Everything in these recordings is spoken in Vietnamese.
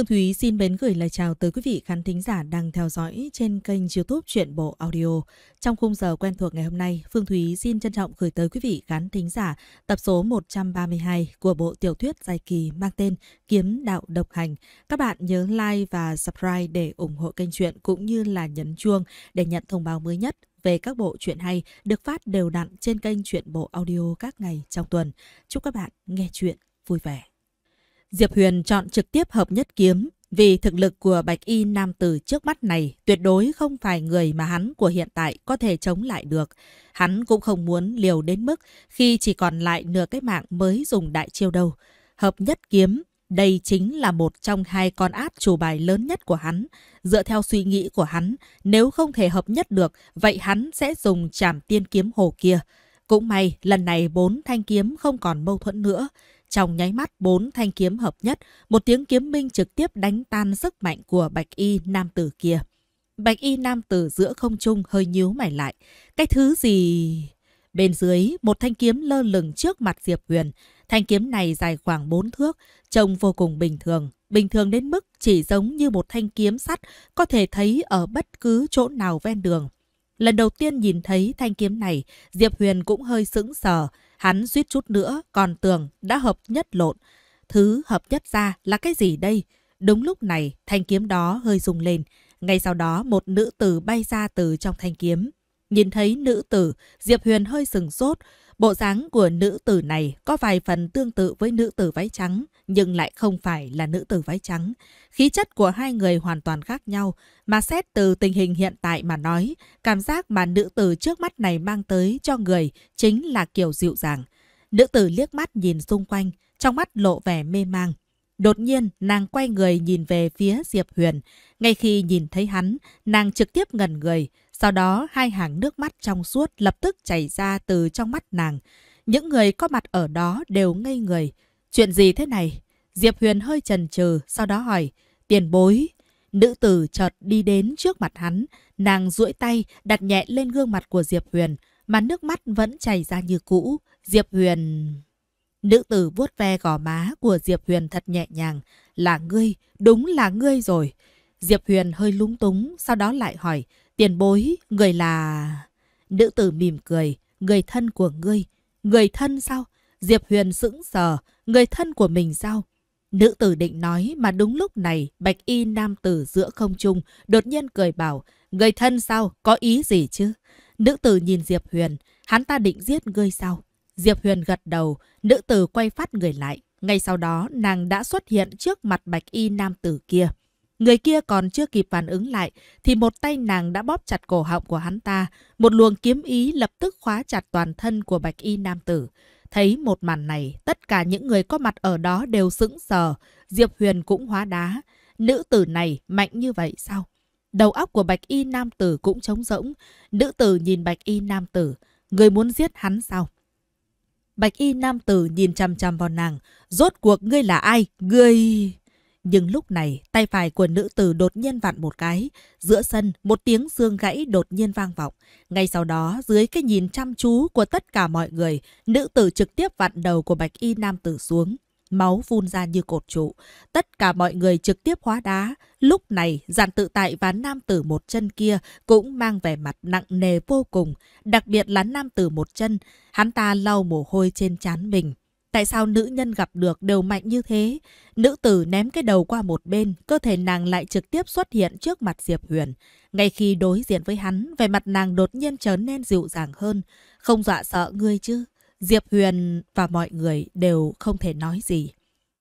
Phương Thúy xin mến gửi lời chào tới quý vị khán thính giả đang theo dõi trên kênh youtube Chuyện Bộ Audio. Trong khung giờ quen thuộc ngày hôm nay, Phương Thúy xin trân trọng gửi tới quý vị khán thính giả tập số 132 của bộ tiểu thuyết dài kỳ mang tên Kiếm Đạo Độc Hành. Các bạn nhớ like và subscribe để ủng hộ kênh truyện cũng như là nhấn chuông để nhận thông báo mới nhất về các bộ truyện hay được phát đều đặn trên kênh Truyện Bộ Audio các ngày trong tuần. Chúc các bạn nghe truyện vui vẻ. Diệp Huyền chọn trực tiếp hợp nhất kiếm vì thực lực của bạch y nam tử trước mắt này tuyệt đối không phải người mà hắn của hiện tại có thể chống lại được. Hắn cũng không muốn liều đến mức khi chỉ còn lại nửa cái mạng mới dùng đại chiêu đâu. Hợp nhất kiếm, đây chính là một trong hai con át chủ bài lớn nhất của hắn. Dựa theo suy nghĩ của hắn, nếu không thể hợp nhất được, vậy hắn sẽ dùng chảm tiên kiếm hồ kia. Cũng may, lần này bốn thanh kiếm không còn mâu thuẫn nữa. Trong nháy mắt bốn thanh kiếm hợp nhất, một tiếng kiếm minh trực tiếp đánh tan sức mạnh của bạch y nam tử kia. Bạch y nam tử giữa không trung hơi nhíu mày lại. Cái thứ gì... Bên dưới, một thanh kiếm lơ lửng trước mặt Diệp Huyền. Thanh kiếm này dài khoảng 4 thước, trông vô cùng bình thường. Bình thường đến mức chỉ giống như một thanh kiếm sắt có thể thấy ở bất cứ chỗ nào ven đường. Lần đầu tiên nhìn thấy thanh kiếm này, Diệp Huyền cũng hơi sững sờ. Hắn suýt chút nữa còn tưởng đã hợp nhất lộn. Thứ hợp nhất ra là cái gì đây? Đúng lúc này, thanh kiếm đó hơi rung lên. Ngay sau đó, một nữ tử bay ra từ trong thanh kiếm. Nhìn thấy nữ tử, Diệp Huyền hơi sừng sốt, Bộ dáng của nữ tử này có vài phần tương tự với nữ tử váy trắng, nhưng lại không phải là nữ tử váy trắng. Khí chất của hai người hoàn toàn khác nhau, mà xét từ tình hình hiện tại mà nói, cảm giác mà nữ tử trước mắt này mang tới cho người chính là kiểu dịu dàng. Nữ tử liếc mắt nhìn xung quanh, trong mắt lộ vẻ mê mang. Đột nhiên, nàng quay người nhìn về phía Diệp Huyền. Ngay khi nhìn thấy hắn, nàng trực tiếp ngẩn người. Sau đó, hai hàng nước mắt trong suốt lập tức chảy ra từ trong mắt nàng. Những người có mặt ở đó đều ngây người. Chuyện gì thế này? Diệp Huyền hơi chần chừ, sau đó hỏi. Tiền bối. Nữ tử chợt đi đến trước mặt hắn. Nàng duỗi tay, đặt nhẹ lên gương mặt của Diệp Huyền. Mà nước mắt vẫn chảy ra như cũ. Diệp Huyền... Nữ tử vuốt ve gò má của Diệp Huyền thật nhẹ nhàng. Là ngươi, đúng là ngươi rồi. Diệp Huyền hơi lúng túng, sau đó lại hỏi. Tiền bối, người là... Nữ tử mỉm cười. Người thân của ngươi. Người thân sao? Diệp Huyền sững sờ. Người thân của mình sao? Nữ tử định nói mà đúng lúc này bạch y nam tử giữa không trung đột nhiên cười bảo Người thân sao? Có ý gì chứ? Nữ tử nhìn Diệp Huyền. Hắn ta định giết ngươi sao? Diệp Huyền gật đầu, nữ tử quay phát người lại. Ngay sau đó, nàng đã xuất hiện trước mặt bạch y nam tử kia. Người kia còn chưa kịp phản ứng lại, thì một tay nàng đã bóp chặt cổ họng của hắn ta. Một luồng kiếm ý lập tức khóa chặt toàn thân của bạch y nam tử. Thấy một màn này, tất cả những người có mặt ở đó đều sững sờ. Diệp Huyền cũng hóa đá. Nữ tử này mạnh như vậy sao? Đầu óc của bạch y nam tử cũng trống rỗng. Nữ tử nhìn bạch y nam tử. Người muốn giết hắn sao? Bạch y nam tử nhìn chăm chăm vào nàng. Rốt cuộc ngươi là ai? Ngươi... Nhưng lúc này, tay phải của nữ tử đột nhiên vặn một cái. Giữa sân, một tiếng xương gãy đột nhiên vang vọng. Ngay sau đó, dưới cái nhìn chăm chú của tất cả mọi người, nữ tử trực tiếp vặn đầu của bạch y nam tử xuống máu phun ra như cột trụ. Tất cả mọi người trực tiếp hóa đá. Lúc này, giàn tự tại và nam tử một chân kia cũng mang vẻ mặt nặng nề vô cùng, đặc biệt là nam tử một chân. Hắn ta lau mồ hôi trên trán mình. Tại sao nữ nhân gặp được đều mạnh như thế? Nữ tử ném cái đầu qua một bên, cơ thể nàng lại trực tiếp xuất hiện trước mặt Diệp Huyền. Ngay khi đối diện với hắn, vẻ mặt nàng đột nhiên trở nên dịu dàng hơn. Không dọa sợ ngươi chứ? Diệp Huyền và mọi người đều không thể nói gì.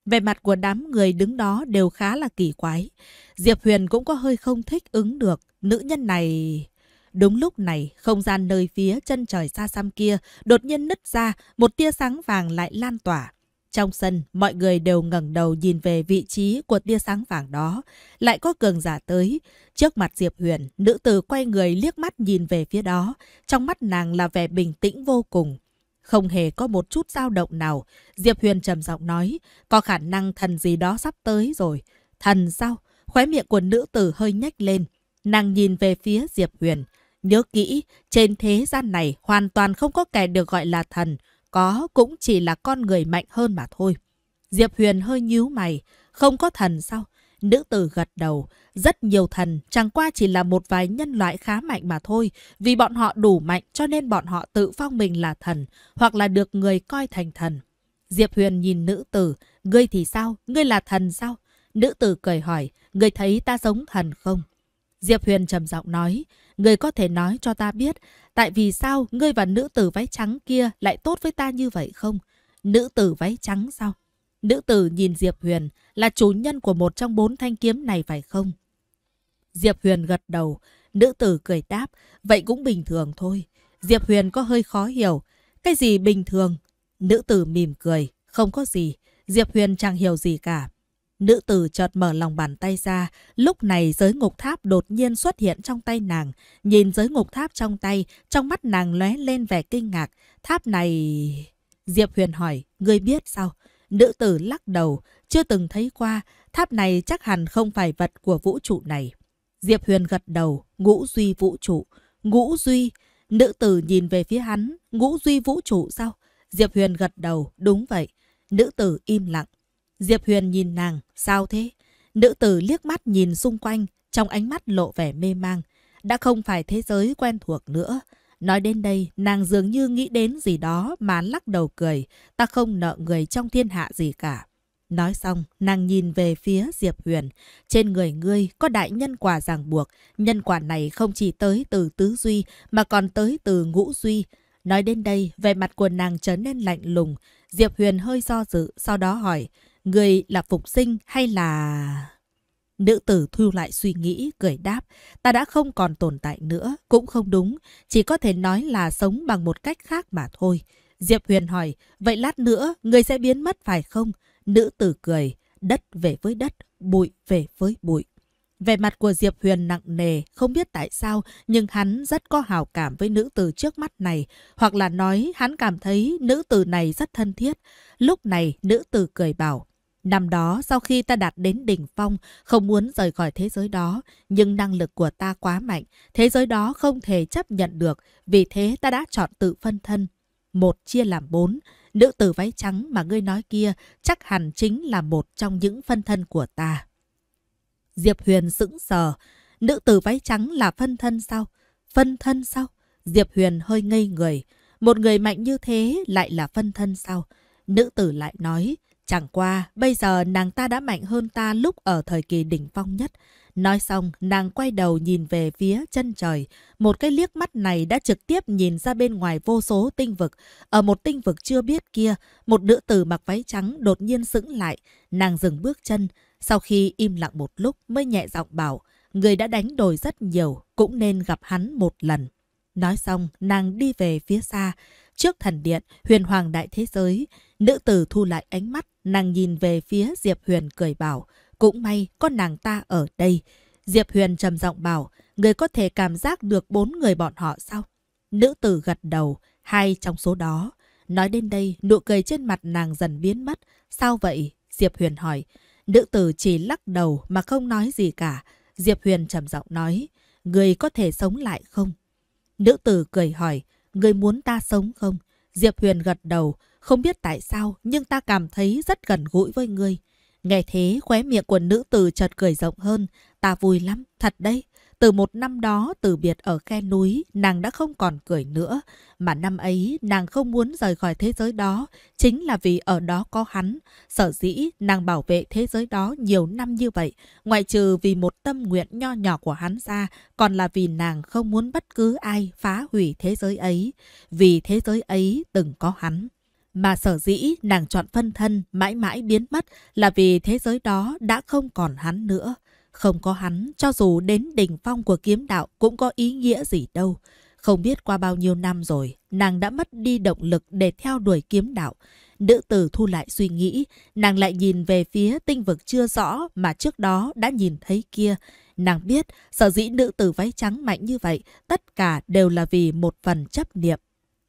Về mặt của đám người đứng đó đều khá là kỳ quái. Diệp Huyền cũng có hơi không thích ứng được. Nữ nhân này... Đúng lúc này, không gian nơi phía chân trời xa xăm kia đột nhiên nứt ra, một tia sáng vàng lại lan tỏa. Trong sân, mọi người đều ngẩng đầu nhìn về vị trí của tia sáng vàng đó. Lại có cường giả tới. Trước mặt Diệp Huyền, nữ tử quay người liếc mắt nhìn về phía đó. Trong mắt nàng là vẻ bình tĩnh vô cùng không hề có một chút dao động nào. Diệp Huyền trầm giọng nói, có khả năng thần gì đó sắp tới rồi. Thần sao? Khóe miệng của nữ tử hơi nhếch lên. Nàng nhìn về phía Diệp Huyền. Nhớ kỹ, trên thế gian này hoàn toàn không có kẻ được gọi là thần. Có cũng chỉ là con người mạnh hơn mà thôi. Diệp Huyền hơi nhíu mày. Không có thần sao? Nữ tử gật đầu. Rất nhiều thần, chẳng qua chỉ là một vài nhân loại khá mạnh mà thôi. Vì bọn họ đủ mạnh cho nên bọn họ tự phong mình là thần, hoặc là được người coi thành thần. Diệp Huyền nhìn nữ tử. Ngươi thì sao? Ngươi là thần sao? Nữ tử cười hỏi. Ngươi thấy ta giống thần không? Diệp Huyền trầm giọng nói. Ngươi có thể nói cho ta biết. Tại vì sao ngươi và nữ tử váy trắng kia lại tốt với ta như vậy không? Nữ tử váy trắng sao? Nữ tử nhìn Diệp Huyền là chủ nhân của một trong bốn thanh kiếm này phải không? Diệp Huyền gật đầu, nữ tử cười đáp, vậy cũng bình thường thôi. Diệp Huyền có hơi khó hiểu, cái gì bình thường? Nữ tử mỉm cười, không có gì, Diệp Huyền chẳng hiểu gì cả. Nữ tử chợt mở lòng bàn tay ra, lúc này giới ngục tháp đột nhiên xuất hiện trong tay nàng. Nhìn giới ngục tháp trong tay, trong mắt nàng lóe lên vẻ kinh ngạc. Tháp này... Diệp Huyền hỏi, ngươi biết sao? Nữ tử lắc đầu, chưa từng thấy qua, tháp này chắc hẳn không phải vật của vũ trụ này. Diệp Huyền gật đầu, ngũ duy vũ trụ. Ngũ duy, nữ tử nhìn về phía hắn, ngũ duy vũ trụ sao? Diệp Huyền gật đầu, đúng vậy. Nữ tử im lặng. Diệp Huyền nhìn nàng, sao thế? Nữ tử liếc mắt nhìn xung quanh, trong ánh mắt lộ vẻ mê mang. Đã không phải thế giới quen thuộc nữa. Nói đến đây, nàng dường như nghĩ đến gì đó mà lắc đầu cười. Ta không nợ người trong thiên hạ gì cả. Nói xong, nàng nhìn về phía Diệp Huyền. Trên người ngươi có đại nhân quả ràng buộc. Nhân quả này không chỉ tới từ tứ duy mà còn tới từ ngũ duy. Nói đến đây, về mặt của nàng trở nên lạnh lùng. Diệp Huyền hơi do dự, sau đó hỏi, người là phục sinh hay là... Nữ tử thu lại suy nghĩ, cười đáp, ta đã không còn tồn tại nữa, cũng không đúng, chỉ có thể nói là sống bằng một cách khác mà thôi. Diệp Huyền hỏi, vậy lát nữa người sẽ biến mất phải không? Nữ tử cười, đất về với đất, bụi về với bụi. Về mặt của Diệp Huyền nặng nề, không biết tại sao, nhưng hắn rất có hào cảm với nữ tử trước mắt này, hoặc là nói hắn cảm thấy nữ tử này rất thân thiết. Lúc này, nữ tử cười bảo, Năm đó, sau khi ta đạt đến đỉnh phong, không muốn rời khỏi thế giới đó, nhưng năng lực của ta quá mạnh, thế giới đó không thể chấp nhận được, vì thế ta đã chọn tự phân thân. Một chia làm bốn, nữ tử váy trắng mà ngươi nói kia chắc hẳn chính là một trong những phân thân của ta. Diệp Huyền sững sờ, nữ tử váy trắng là phân thân sao? Phân thân sao? Diệp Huyền hơi ngây người, một người mạnh như thế lại là phân thân sao? Nữ tử lại nói, Chẳng qua, bây giờ nàng ta đã mạnh hơn ta lúc ở thời kỳ đỉnh phong nhất. Nói xong, nàng quay đầu nhìn về phía chân trời. Một cái liếc mắt này đã trực tiếp nhìn ra bên ngoài vô số tinh vực. Ở một tinh vực chưa biết kia, một nữ tử mặc váy trắng đột nhiên sững lại. Nàng dừng bước chân. Sau khi im lặng một lúc mới nhẹ giọng bảo, người đã đánh đổi rất nhiều, cũng nên gặp hắn một lần. Nói xong, nàng đi về phía xa. Trước thần điện, huyền hoàng đại thế giới, nữ tử thu lại ánh mắt, Nàng nhìn về phía Diệp Huyền cười bảo, cũng may có nàng ta ở đây. Diệp Huyền trầm giọng bảo, người có thể cảm giác được bốn người bọn họ sao? Nữ tử gật đầu, hai trong số đó. Nói đến đây, nụ cười trên mặt nàng dần biến mất. Sao vậy? Diệp Huyền hỏi. Nữ tử chỉ lắc đầu mà không nói gì cả. Diệp Huyền trầm giọng nói, người có thể sống lại không? Nữ tử cười hỏi, người muốn ta sống không? Diệp Huyền gật đầu, không biết tại sao, nhưng ta cảm thấy rất gần gũi với người. Nghe thế, khóe miệng của nữ tử chợt cười rộng hơn. Ta vui lắm, thật đấy. Từ một năm đó từ biệt ở khe núi, nàng đã không còn cười nữa. Mà năm ấy, nàng không muốn rời khỏi thế giới đó, chính là vì ở đó có hắn. Sở dĩ, nàng bảo vệ thế giới đó nhiều năm như vậy, ngoại trừ vì một tâm nguyện nho nhỏ của hắn ra, còn là vì nàng không muốn bất cứ ai phá hủy thế giới ấy. Vì thế giới ấy từng có hắn. Mà sở dĩ nàng chọn phân thân mãi mãi biến mất là vì thế giới đó đã không còn hắn nữa. Không có hắn, cho dù đến đỉnh phong của kiếm đạo cũng có ý nghĩa gì đâu. Không biết qua bao nhiêu năm rồi, nàng đã mất đi động lực để theo đuổi kiếm đạo. Nữ tử thu lại suy nghĩ, nàng lại nhìn về phía tinh vực chưa rõ mà trước đó đã nhìn thấy kia. Nàng biết, sở dĩ nữ tử váy trắng mạnh như vậy, tất cả đều là vì một phần chấp niệm.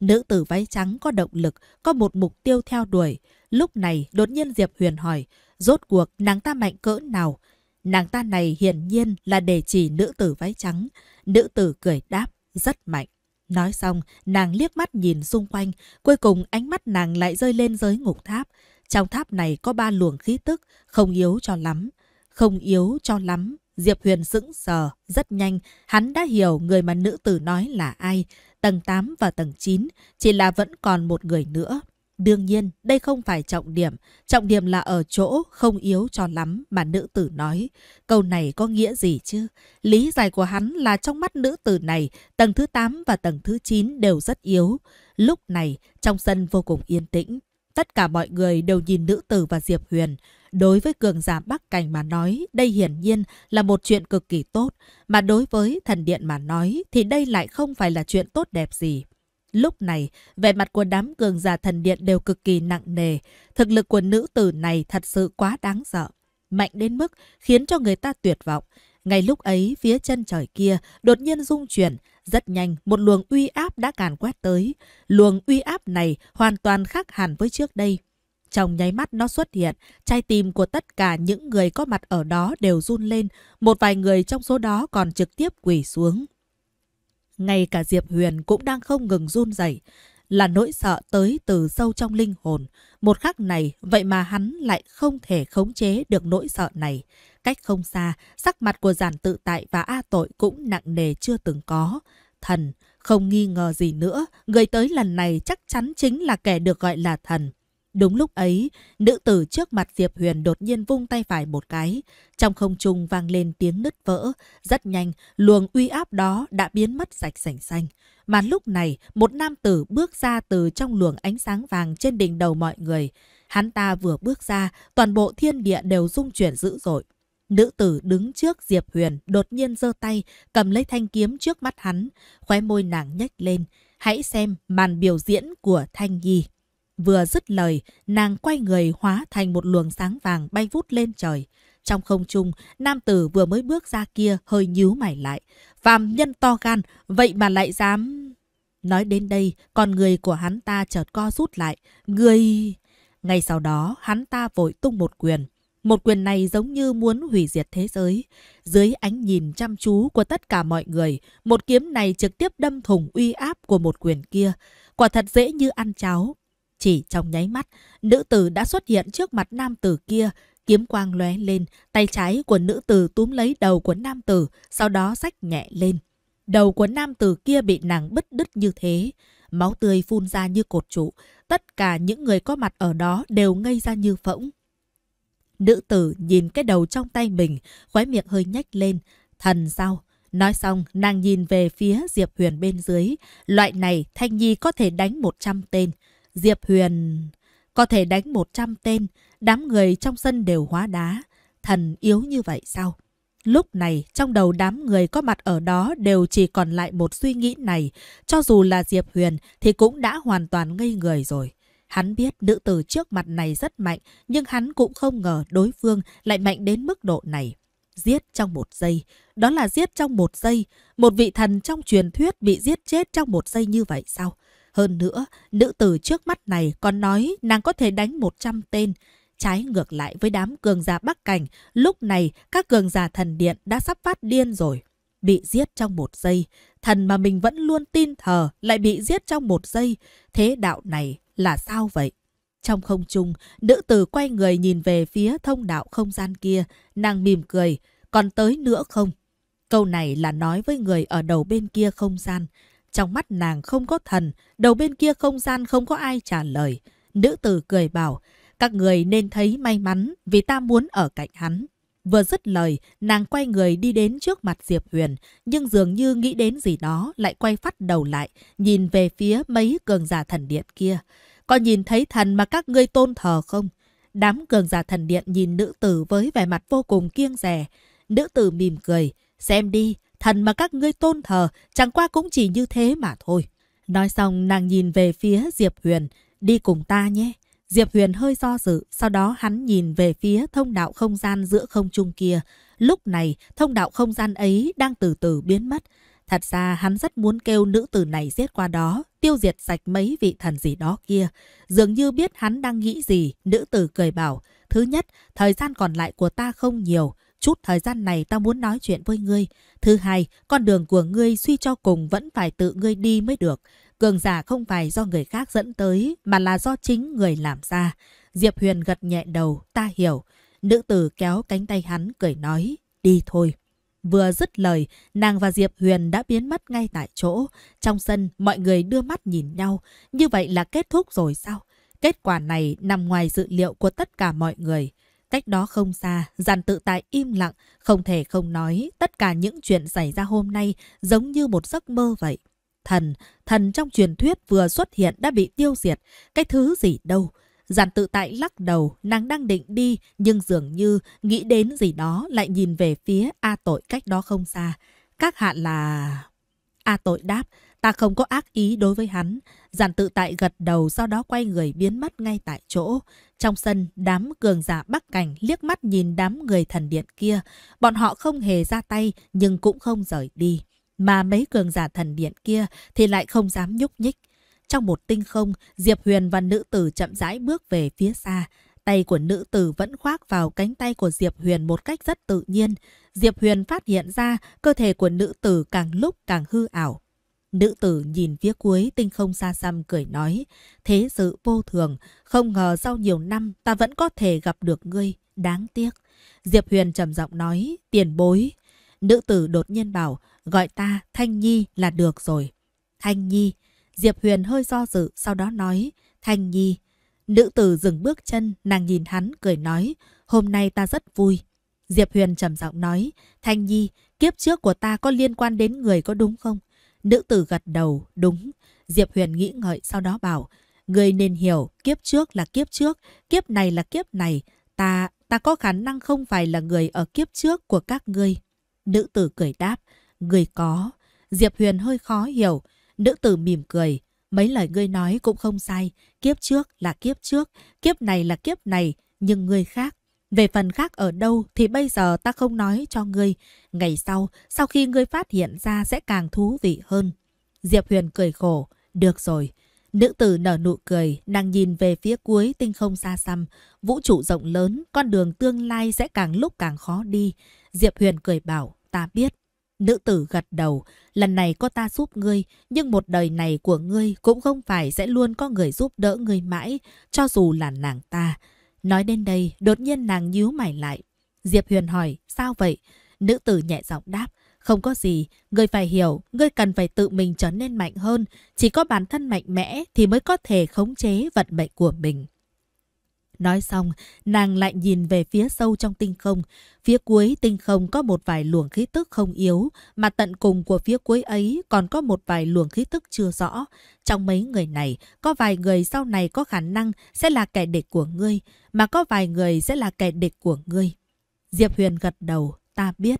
Nữ tử váy trắng có động lực, có một mục tiêu theo đuổi. Lúc này đột nhiên Diệp Huyền hỏi, rốt cuộc nàng ta mạnh cỡ nào? Nàng ta này hiển nhiên là để chỉ nữ tử váy trắng. Nữ tử cười đáp, rất mạnh. Nói xong, nàng liếc mắt nhìn xung quanh, cuối cùng ánh mắt nàng lại rơi lên giới ngục tháp. Trong tháp này có ba luồng khí tức, không yếu cho lắm. Không yếu cho lắm, Diệp Huyền sững sờ, rất nhanh, hắn đã hiểu người mà nữ tử nói là ai. Tầng 8 và tầng 9 chỉ là vẫn còn một người nữa. Đương nhiên, đây không phải trọng điểm. Trọng điểm là ở chỗ không yếu cho lắm mà nữ tử nói. Câu này có nghĩa gì chứ? Lý giải của hắn là trong mắt nữ tử này, tầng thứ 8 và tầng thứ 9 đều rất yếu. Lúc này, trong sân vô cùng yên tĩnh. Tất cả mọi người đều nhìn nữ tử và Diệp Huyền. Đối với cường giả Bắc Cảnh mà nói, đây hiển nhiên là một chuyện cực kỳ tốt, mà đối với thần điện mà nói thì đây lại không phải là chuyện tốt đẹp gì. Lúc này, vẻ mặt của đám cường giả thần điện đều cực kỳ nặng nề, thực lực của nữ tử này thật sự quá đáng sợ, mạnh đến mức khiến cho người ta tuyệt vọng. Ngay lúc ấy, phía chân trời kia đột nhiên rung chuyển, rất nhanh một luồng uy áp đã càn quét tới. Luồng uy áp này hoàn toàn khác hẳn với trước đây, trong nháy mắt nó xuất hiện, trái tim của tất cả những người có mặt ở đó đều run lên, một vài người trong số đó còn trực tiếp quỳ xuống. Ngay cả Diệp Huyền cũng đang không ngừng run rẩy, là nỗi sợ tới từ sâu trong linh hồn. Một khắc này, vậy mà hắn lại không thể khống chế được nỗi sợ này. Cách không xa, sắc mặt của giản tự tại và A tội cũng nặng nề chưa từng có. Thần, không nghi ngờ gì nữa, người tới lần này chắc chắn chính là kẻ được gọi là thần. Đúng lúc ấy, nữ tử trước mặt Diệp Huyền đột nhiên vung tay phải một cái. Trong không trung vang lên tiếng nứt vỡ. Rất nhanh, luồng uy áp đó đã biến mất sạch sành xanh. Mà lúc này, một nam tử bước ra từ trong luồng ánh sáng vàng trên đỉnh đầu mọi người. Hắn ta vừa bước ra, toàn bộ thiên địa đều rung chuyển dữ dội. Nữ tử đứng trước Diệp Huyền đột nhiên giơ tay, cầm lấy thanh kiếm trước mắt hắn. Khóe môi nàng nhếch lên. Hãy xem màn biểu diễn của Thanh Nhi. Vừa dứt lời, nàng quay người hóa thành một luồng sáng vàng bay vút lên trời. Trong không trung, nam tử vừa mới bước ra kia hơi nhíu mày lại. Phàm nhân to gan, vậy mà lại dám... Nói đến đây, con người của hắn ta chợt co rút lại. Người... Ngay sau đó, hắn ta vội tung một quyền. Một quyền này giống như muốn hủy diệt thế giới. Dưới ánh nhìn chăm chú của tất cả mọi người, một kiếm này trực tiếp đâm thủng uy áp của một quyền kia. Quả thật dễ như ăn cháo, chỉ trong nháy mắt, nữ tử đã xuất hiện trước mặt nam tử kia, kiếm quang lóe lên, tay trái của nữ tử túm lấy đầu của nam tử, sau đó sách nhẹ lên. Đầu của nam tử kia bị nàng bứt đứt như thế, máu tươi phun ra như cột trụ, tất cả những người có mặt ở đó đều ngây ra như phỗng. Nữ tử nhìn cái đầu trong tay mình, khóe miệng hơi nhếch lên, thần sao? Nói xong, nàng nhìn về phía Diệp Huyền bên dưới, loại này Thanh Nhi có thể đánh 100 tên. Diệp Huyền có thể đánh 100 tên, đám người trong sân đều hóa đá. Thần yếu như vậy sao? Lúc này, trong đầu đám người có mặt ở đó đều chỉ còn lại một suy nghĩ này. Cho dù là Diệp Huyền thì cũng đã hoàn toàn ngây người rồi. Hắn biết nữ tử trước mặt này rất mạnh, nhưng hắn cũng không ngờ đối phương lại mạnh đến mức độ này. Giết trong một giây, đó là giết trong một giây. Một vị thần trong truyền thuyết bị giết chết trong một giây như vậy sao? Hơn nữa, nữ tử trước mắt này còn nói nàng có thể đánh 100 tên. Trái ngược lại với đám cường giả Bắc Cảnh, lúc này các cường giả thần điện đã sắp phát điên rồi. Bị giết trong một giây, thần mà mình vẫn luôn tin thờ lại bị giết trong một giây. Thế đạo này là sao vậy? Trong không trung, nữ tử quay người nhìn về phía thông đạo không gian kia, nàng mỉm cười, còn tới nữa không? Câu này là nói với người ở đầu bên kia không gian, trong mắt nàng không có thần, đầu bên kia không gian không có ai trả lời. Nữ tử cười bảo, các người nên thấy may mắn vì ta muốn ở cạnh hắn. Vừa dứt lời, nàng quay người đi đến trước mặt Diệp Huyền, nhưng dường như nghĩ đến gì đó lại quay phát đầu lại, nhìn về phía mấy cường giả thần điện kia. Có nhìn thấy thần mà các ngươi tôn thờ không? Đám cường giả thần điện nhìn nữ tử với vẻ mặt vô cùng kiêng rè. Nữ tử mỉm cười, xem đi, thần mà các ngươi tôn thờ chẳng qua cũng chỉ như thế mà thôi. Nói xong nàng nhìn về phía Diệp Huyền, đi cùng ta nhé. Diệp Huyền hơi do dự, sau đó hắn nhìn về phía thông đạo không gian giữa không trung kia. Lúc này, thông đạo không gian ấy đang từ từ biến mất. Thật ra hắn rất muốn kêu nữ tử này giết qua đó, tiêu diệt sạch mấy vị thần gì đó kia. Dường như biết hắn đang nghĩ gì, nữ tử cười bảo, thứ nhất, thời gian còn lại của ta không nhiều chút thời gian này ta muốn nói chuyện với ngươi. Thứ hai, con đường của ngươi suy cho cùng vẫn phải tự ngươi đi mới được. Cường giả không phải do người khác dẫn tới, mà là do chính người làm ra. Diệp Huyền gật nhẹ đầu, ta hiểu. Nữ tử kéo cánh tay hắn cười nói, đi thôi. Vừa dứt lời, nàng và Diệp Huyền đã biến mất ngay tại chỗ. Trong sân, mọi người đưa mắt nhìn nhau. Như vậy là kết thúc rồi sao? Kết quả này nằm ngoài dự liệu của tất cả mọi người. Cách đó không xa, giàn tự tại im lặng, không thể không nói tất cả những chuyện xảy ra hôm nay giống như một giấc mơ vậy. Thần, thần trong truyền thuyết vừa xuất hiện đã bị tiêu diệt, cái thứ gì đâu. Giàn tự tại lắc đầu, nàng đang định đi, nhưng dường như nghĩ đến gì đó lại nhìn về phía A tội cách đó không xa. Các hạ là... A tội đáp, Ta không có ác ý đối với hắn. Giản tự tại gật đầu sau đó quay người biến mất ngay tại chỗ. Trong sân, đám cường giả bắc cảnh liếc mắt nhìn đám người thần điện kia. Bọn họ không hề ra tay nhưng cũng không rời đi. Mà mấy cường giả thần điện kia thì lại không dám nhúc nhích. Trong một tinh không, Diệp Huyền và nữ tử chậm rãi bước về phía xa. Tay của nữ tử vẫn khoác vào cánh tay của Diệp Huyền một cách rất tự nhiên. Diệp Huyền phát hiện ra cơ thể của nữ tử càng lúc càng hư ảo. Nữ tử nhìn phía cuối tinh không xa xăm cười nói, thế sự vô thường, không ngờ sau nhiều năm ta vẫn có thể gặp được ngươi, đáng tiếc. Diệp Huyền trầm giọng nói, tiền bối. Nữ tử đột nhiên bảo, gọi ta Thanh Nhi là được rồi. Thanh Nhi, Diệp Huyền hơi do dự, sau đó nói, Thanh Nhi. Nữ tử dừng bước chân, nàng nhìn hắn, cười nói, hôm nay ta rất vui. Diệp Huyền trầm giọng nói, Thanh Nhi, kiếp trước của ta có liên quan đến người có đúng không? Nữ tử gật đầu, đúng. Diệp Huyền nghĩ ngợi sau đó bảo, Ngươi nên hiểu, kiếp trước là kiếp trước, kiếp này là kiếp này. Ta, ta có khả năng không phải là người ở kiếp trước của các ngươi. Nữ tử cười đáp, Ngươi có. Diệp Huyền hơi khó hiểu. Nữ tử mỉm cười, mấy lời ngươi nói cũng không sai. Kiếp trước là kiếp trước, kiếp này là kiếp này, nhưng ngươi khác. Về phần khác ở đâu thì bây giờ ta không nói cho ngươi. Ngày sau, sau khi ngươi phát hiện ra sẽ càng thú vị hơn. Diệp Huyền cười khổ. Được rồi. Nữ tử nở nụ cười, nàng nhìn về phía cuối tinh không xa xăm. Vũ trụ rộng lớn, con đường tương lai sẽ càng lúc càng khó đi. Diệp Huyền cười bảo, ta biết. Nữ tử gật đầu, lần này có ta giúp ngươi, nhưng một đời này của ngươi cũng không phải sẽ luôn có người giúp đỡ ngươi mãi, cho dù là nàng ta. Nói đến đây, đột nhiên nàng nhíu mày lại. Diệp Huyền hỏi, sao vậy? Nữ tử nhẹ giọng đáp, không có gì, ngươi phải hiểu, ngươi cần phải tự mình trở nên mạnh hơn, chỉ có bản thân mạnh mẽ thì mới có thể khống chế vận mệnh của mình. Nói xong, nàng lại nhìn về phía sâu trong tinh không. Phía cuối tinh không có một vài luồng khí tức không yếu, mà tận cùng của phía cuối ấy còn có một vài luồng khí tức chưa rõ. Trong mấy người này, có vài người sau này có khả năng sẽ là kẻ địch của ngươi, mà có vài người sẽ là kẻ địch của ngươi. Diệp Huyền gật đầu, ta biết.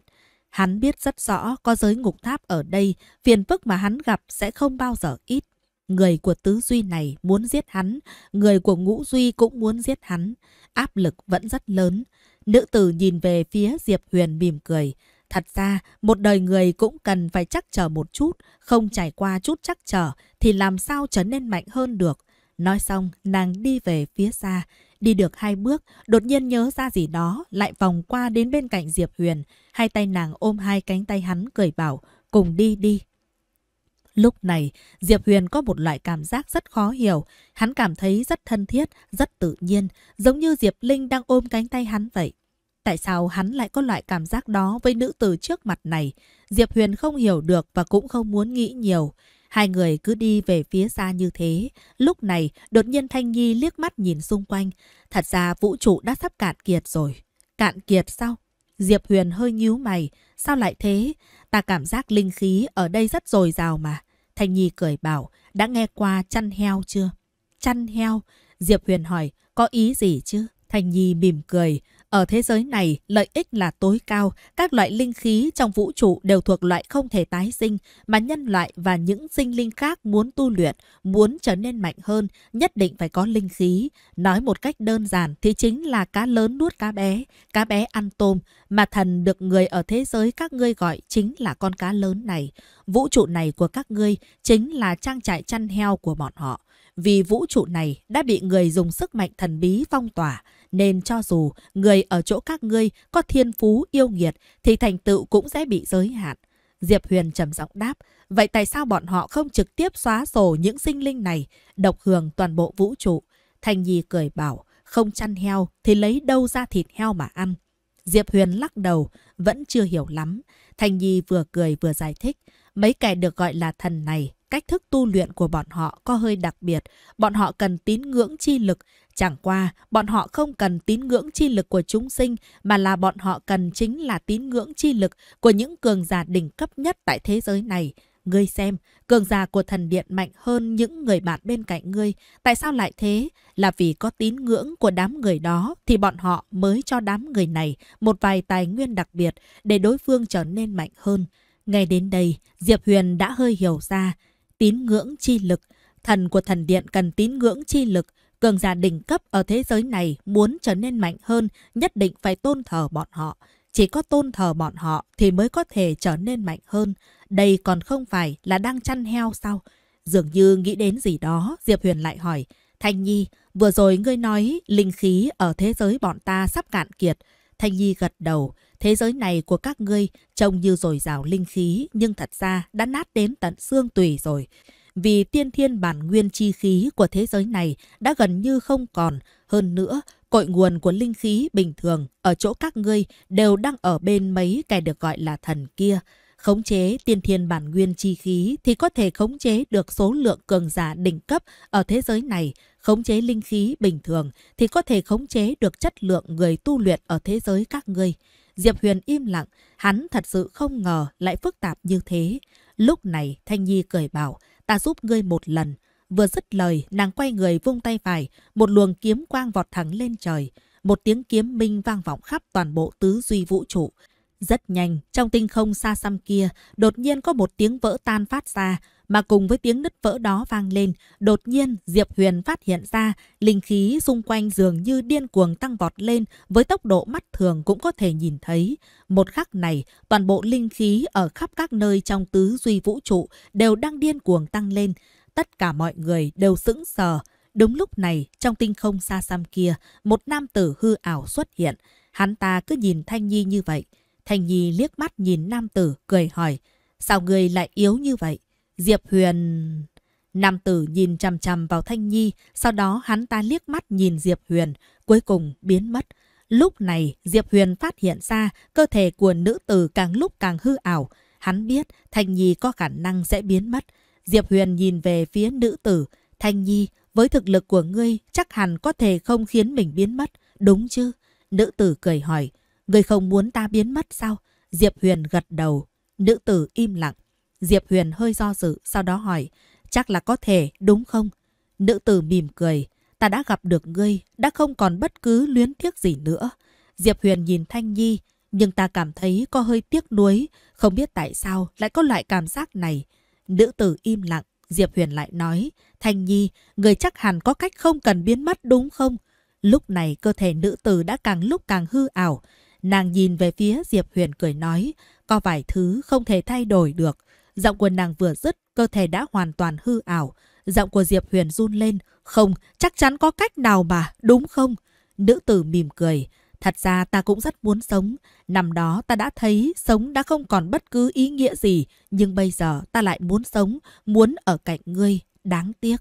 Hắn biết rất rõ có giới ngục tháp ở đây, phiền phức mà hắn gặp sẽ không bao giờ ít. Người của tứ duy này muốn giết hắn, người của ngũ duy cũng muốn giết hắn. Áp lực vẫn rất lớn. Nữ tử nhìn về phía Diệp Huyền mỉm cười. Thật ra, một đời người cũng cần phải chắc trở một chút, không trải qua chút chắc trở thì làm sao trở nên mạnh hơn được. Nói xong, nàng đi về phía xa. Đi được hai bước, đột nhiên nhớ ra gì đó, lại vòng qua đến bên cạnh Diệp Huyền. Hai tay nàng ôm hai cánh tay hắn cười bảo, cùng đi đi. Lúc này, Diệp Huyền có một loại cảm giác rất khó hiểu. Hắn cảm thấy rất thân thiết, rất tự nhiên, giống như Diệp Linh đang ôm cánh tay hắn vậy. Tại sao hắn lại có loại cảm giác đó với nữ từ trước mặt này? Diệp Huyền không hiểu được và cũng không muốn nghĩ nhiều. Hai người cứ đi về phía xa như thế. Lúc này, đột nhiên Thanh Nhi liếc mắt nhìn xung quanh. Thật ra vũ trụ đã sắp cạn kiệt rồi. Cạn kiệt sao? Diệp Huyền hơi nhíu mày. Sao lại thế? Ta cảm giác linh khí ở đây rất dồi dào mà. Thanh Nhi cười bảo, đã nghe qua chăn heo chưa? Chăn heo? Diệp Huyền hỏi, có ý gì chứ? Thanh Nhi mỉm cười, ở thế giới này, lợi ích là tối cao, các loại linh khí trong vũ trụ đều thuộc loại không thể tái sinh, mà nhân loại và những sinh linh khác muốn tu luyện, muốn trở nên mạnh hơn, nhất định phải có linh khí. Nói một cách đơn giản thì chính là cá lớn nuốt cá bé, cá bé ăn tôm, mà thần được người ở thế giới các ngươi gọi chính là con cá lớn này. Vũ trụ này của các ngươi chính là trang trại chăn heo của bọn họ. Vì vũ trụ này đã bị người dùng sức mạnh thần bí phong tỏa, nên cho dù người ở chỗ các ngươi có thiên phú yêu nghiệt thì thành tựu cũng sẽ bị giới hạn. Diệp Huyền trầm giọng đáp, vậy tại sao bọn họ không trực tiếp xóa sổ những sinh linh này, độc hưởng toàn bộ vũ trụ? Thành Nhi cười bảo, không chăn heo thì lấy đâu ra thịt heo mà ăn. Diệp Huyền lắc đầu, vẫn chưa hiểu lắm. Thành Nhi vừa cười vừa giải thích, mấy kẻ được gọi là thần này cách thức tu luyện của bọn họ có hơi đặc biệt. Bọn họ cần tín ngưỡng chi lực, Chẳng qua, bọn họ không cần tín ngưỡng chi lực của chúng sinh mà là bọn họ cần chính là tín ngưỡng chi lực của những cường giả đỉnh cấp nhất tại thế giới này. Ngươi xem, cường giả của thần điện mạnh hơn những người bạn bên cạnh ngươi. Tại sao lại thế? Là vì có tín ngưỡng của đám người đó thì bọn họ mới cho đám người này một vài tài nguyên đặc biệt để đối phương trở nên mạnh hơn. Ngay đến đây, Diệp Huyền đã hơi hiểu ra. Tín ngưỡng chi lực. Thần của thần điện cần tín ngưỡng chi lực cường giả đỉnh cấp ở thế giới này muốn trở nên mạnh hơn nhất định phải tôn thờ bọn họ. Chỉ có tôn thờ bọn họ thì mới có thể trở nên mạnh hơn. Đây còn không phải là đang chăn heo sao? Dường như nghĩ đến gì đó, Diệp Huyền lại hỏi. Thanh Nhi, vừa rồi ngươi nói linh khí ở thế giới bọn ta sắp cạn kiệt. Thanh Nhi gật đầu, thế giới này của các ngươi trông như dồi dào linh khí nhưng thật ra đã nát đến tận xương tùy rồi vì tiên thiên bản nguyên chi khí của thế giới này đã gần như không còn. Hơn nữa, cội nguồn của linh khí bình thường ở chỗ các ngươi đều đang ở bên mấy kẻ được gọi là thần kia. Khống chế tiên thiên bản nguyên chi khí thì có thể khống chế được số lượng cường giả đỉnh cấp ở thế giới này. Khống chế linh khí bình thường thì có thể khống chế được chất lượng người tu luyện ở thế giới các ngươi. Diệp Huyền im lặng, hắn thật sự không ngờ lại phức tạp như thế. Lúc này Thanh Nhi cười bảo, ta giúp ngươi một lần. Vừa dứt lời, nàng quay người vung tay phải, một luồng kiếm quang vọt thẳng lên trời. Một tiếng kiếm minh vang vọng khắp toàn bộ tứ duy vũ trụ. Rất nhanh, trong tinh không xa xăm kia, đột nhiên có một tiếng vỡ tan phát ra, mà cùng với tiếng nứt vỡ đó vang lên, đột nhiên Diệp Huyền phát hiện ra linh khí xung quanh dường như điên cuồng tăng vọt lên với tốc độ mắt thường cũng có thể nhìn thấy. Một khắc này, toàn bộ linh khí ở khắp các nơi trong tứ duy vũ trụ đều đang điên cuồng tăng lên. Tất cả mọi người đều sững sờ. Đúng lúc này, trong tinh không xa xăm kia, một nam tử hư ảo xuất hiện. Hắn ta cứ nhìn Thanh Nhi như vậy. Thanh Nhi liếc mắt nhìn nam tử, cười hỏi, sao người lại yếu như vậy? Diệp Huyền... Nam tử nhìn chằm chằm vào Thanh Nhi, sau đó hắn ta liếc mắt nhìn Diệp Huyền, cuối cùng biến mất. Lúc này, Diệp Huyền phát hiện ra cơ thể của nữ tử càng lúc càng hư ảo. Hắn biết Thanh Nhi có khả năng sẽ biến mất. Diệp Huyền nhìn về phía nữ tử. Thanh Nhi, với thực lực của ngươi chắc hẳn có thể không khiến mình biến mất, đúng chứ? Nữ tử cười hỏi, ngươi không muốn ta biến mất sao? Diệp Huyền gật đầu. Nữ tử im lặng, Diệp Huyền hơi do dự, sau đó hỏi, chắc là có thể, đúng không? Nữ tử mỉm cười, ta đã gặp được ngươi, đã không còn bất cứ luyến tiếc gì nữa. Diệp Huyền nhìn Thanh Nhi, nhưng ta cảm thấy có hơi tiếc nuối, không biết tại sao lại có loại cảm giác này. Nữ tử im lặng, Diệp Huyền lại nói, Thanh Nhi, người chắc hẳn có cách không cần biến mất đúng không? Lúc này cơ thể nữ tử đã càng lúc càng hư ảo. Nàng nhìn về phía Diệp Huyền cười nói, có vài thứ không thể thay đổi được. Giọng của nàng vừa dứt, cơ thể đã hoàn toàn hư ảo. Giọng của Diệp Huyền run lên. Không, chắc chắn có cách nào mà, đúng không? Nữ tử mỉm cười. Thật ra ta cũng rất muốn sống. Năm đó ta đã thấy sống đã không còn bất cứ ý nghĩa gì. Nhưng bây giờ ta lại muốn sống, muốn ở cạnh ngươi. Đáng tiếc.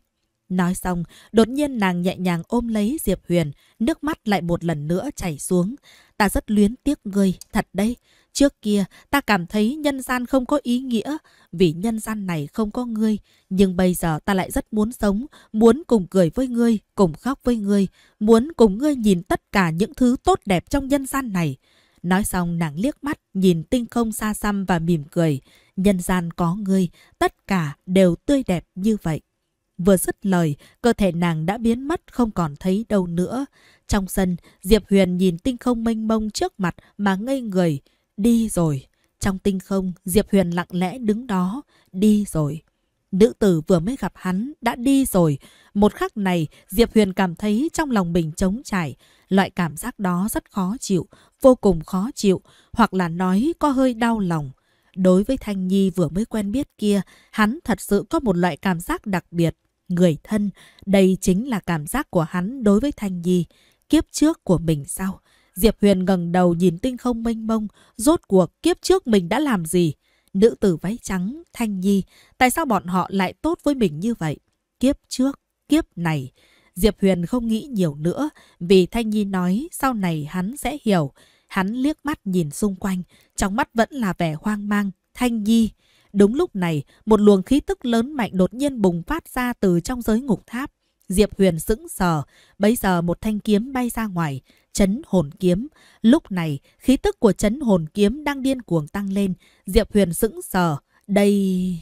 Nói xong, đột nhiên nàng nhẹ nhàng ôm lấy Diệp Huyền, nước mắt lại một lần nữa chảy xuống. Ta rất luyến tiếc ngươi, thật đấy. Trước kia, ta cảm thấy nhân gian không có ý nghĩa, vì nhân gian này không có ngươi. Nhưng bây giờ ta lại rất muốn sống, muốn cùng cười với ngươi, cùng khóc với ngươi, muốn cùng ngươi nhìn tất cả những thứ tốt đẹp trong nhân gian này. Nói xong nàng liếc mắt, nhìn tinh không xa xăm và mỉm cười. Nhân gian có ngươi, tất cả đều tươi đẹp như vậy. Vừa dứt lời, cơ thể nàng đã biến mất không còn thấy đâu nữa. Trong sân, Diệp Huyền nhìn tinh không mênh mông trước mặt mà ngây người đi rồi. Trong tinh không, Diệp Huyền lặng lẽ đứng đó, đi rồi. Nữ tử vừa mới gặp hắn, đã đi rồi. Một khắc này, Diệp Huyền cảm thấy trong lòng mình trống trải. Loại cảm giác đó rất khó chịu, vô cùng khó chịu, hoặc là nói có hơi đau lòng. Đối với Thanh Nhi vừa mới quen biết kia, hắn thật sự có một loại cảm giác đặc biệt. Người thân, đây chính là cảm giác của hắn đối với Thanh Nhi. Kiếp trước của mình sao? Diệp Huyền ngẩng đầu nhìn tinh không mênh mông, rốt cuộc kiếp trước mình đã làm gì? Nữ tử váy trắng, Thanh Nhi, tại sao bọn họ lại tốt với mình như vậy? Kiếp trước, kiếp này. Diệp Huyền không nghĩ nhiều nữa, vì Thanh Nhi nói sau này hắn sẽ hiểu. Hắn liếc mắt nhìn xung quanh, trong mắt vẫn là vẻ hoang mang. Thanh Nhi, Đúng lúc này, một luồng khí tức lớn mạnh đột nhiên bùng phát ra từ trong giới ngục tháp. Diệp Huyền sững sờ, bấy giờ một thanh kiếm bay ra ngoài, chấn hồn kiếm. Lúc này, khí tức của chấn hồn kiếm đang điên cuồng tăng lên. Diệp Huyền sững sờ. Đây...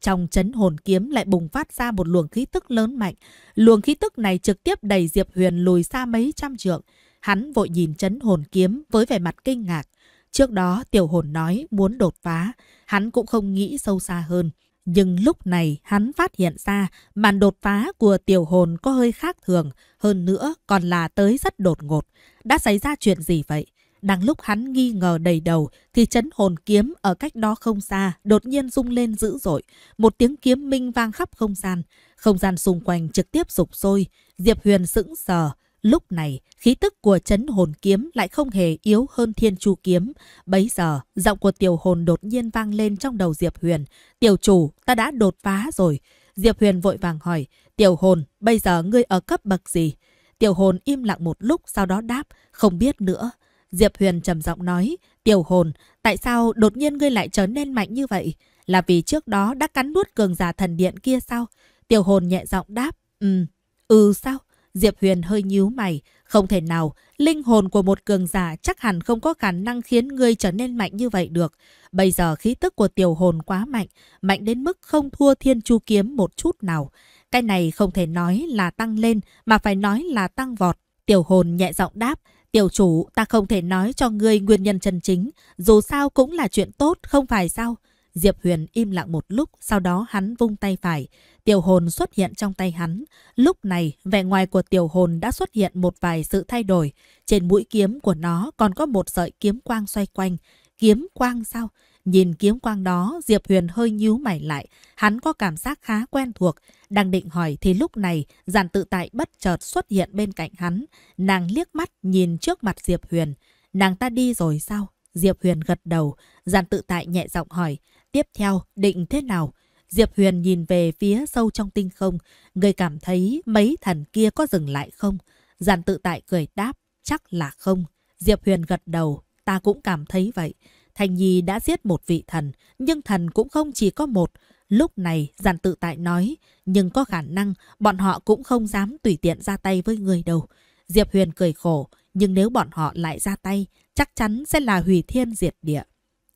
Trong chấn hồn kiếm lại bùng phát ra một luồng khí tức lớn mạnh. Luồng khí tức này trực tiếp đẩy Diệp Huyền lùi xa mấy trăm trượng. Hắn vội nhìn chấn hồn kiếm với vẻ mặt kinh ngạc. Trước đó tiểu hồn nói muốn đột phá, hắn cũng không nghĩ sâu xa hơn. Nhưng lúc này hắn phát hiện ra màn đột phá của tiểu hồn có hơi khác thường, hơn nữa còn là tới rất đột ngột. Đã xảy ra chuyện gì vậy? Đang lúc hắn nghi ngờ đầy đầu thì chấn hồn kiếm ở cách đó không xa đột nhiên rung lên dữ dội. Một tiếng kiếm minh vang khắp không gian. Không gian xung quanh trực tiếp sụp sôi. Diệp Huyền sững sờ, Lúc này, khí tức của chấn hồn kiếm lại không hề yếu hơn thiên chu kiếm. Bấy giờ, giọng của tiểu hồn đột nhiên vang lên trong đầu Diệp Huyền. Tiểu chủ, ta đã đột phá rồi. Diệp Huyền vội vàng hỏi, tiểu hồn, bây giờ ngươi ở cấp bậc gì? Tiểu hồn im lặng một lúc sau đó đáp, không biết nữa. Diệp Huyền trầm giọng nói, tiểu hồn, tại sao đột nhiên ngươi lại trở nên mạnh như vậy? Là vì trước đó đã cắn nuốt cường giả thần điện kia sao? Tiểu hồn nhẹ giọng đáp, ừ, ừ sao? Diệp Huyền hơi nhíu mày. Không thể nào, linh hồn của một cường giả chắc hẳn không có khả năng khiến ngươi trở nên mạnh như vậy được. Bây giờ khí tức của tiểu hồn quá mạnh, mạnh đến mức không thua thiên chu kiếm một chút nào. Cái này không thể nói là tăng lên, mà phải nói là tăng vọt. Tiểu hồn nhẹ giọng đáp, tiểu chủ ta không thể nói cho ngươi nguyên nhân chân chính, dù sao cũng là chuyện tốt, không phải sao? Diệp Huyền im lặng một lúc, sau đó hắn vung tay phải. Tiểu hồn xuất hiện trong tay hắn. Lúc này, vẻ ngoài của tiểu hồn đã xuất hiện một vài sự thay đổi. Trên mũi kiếm của nó còn có một sợi kiếm quang xoay quanh. Kiếm quang sao? Nhìn kiếm quang đó, Diệp Huyền hơi nhíu mày lại. Hắn có cảm giác khá quen thuộc. Đang định hỏi thì lúc này, giản tự tại bất chợt xuất hiện bên cạnh hắn. Nàng liếc mắt nhìn trước mặt Diệp Huyền. Nàng ta đi rồi sao? Diệp Huyền gật đầu. Giản tự tại nhẹ giọng hỏi tiếp theo định thế nào? Diệp Huyền nhìn về phía sâu trong tinh không, người cảm thấy mấy thần kia có dừng lại không? Giàn tự tại cười đáp, chắc là không. Diệp Huyền gật đầu, ta cũng cảm thấy vậy. Thành Nhi đã giết một vị thần, nhưng thần cũng không chỉ có một. Lúc này, giàn tự tại nói, nhưng có khả năng bọn họ cũng không dám tùy tiện ra tay với người đâu. Diệp Huyền cười khổ, nhưng nếu bọn họ lại ra tay, chắc chắn sẽ là hủy thiên diệt địa.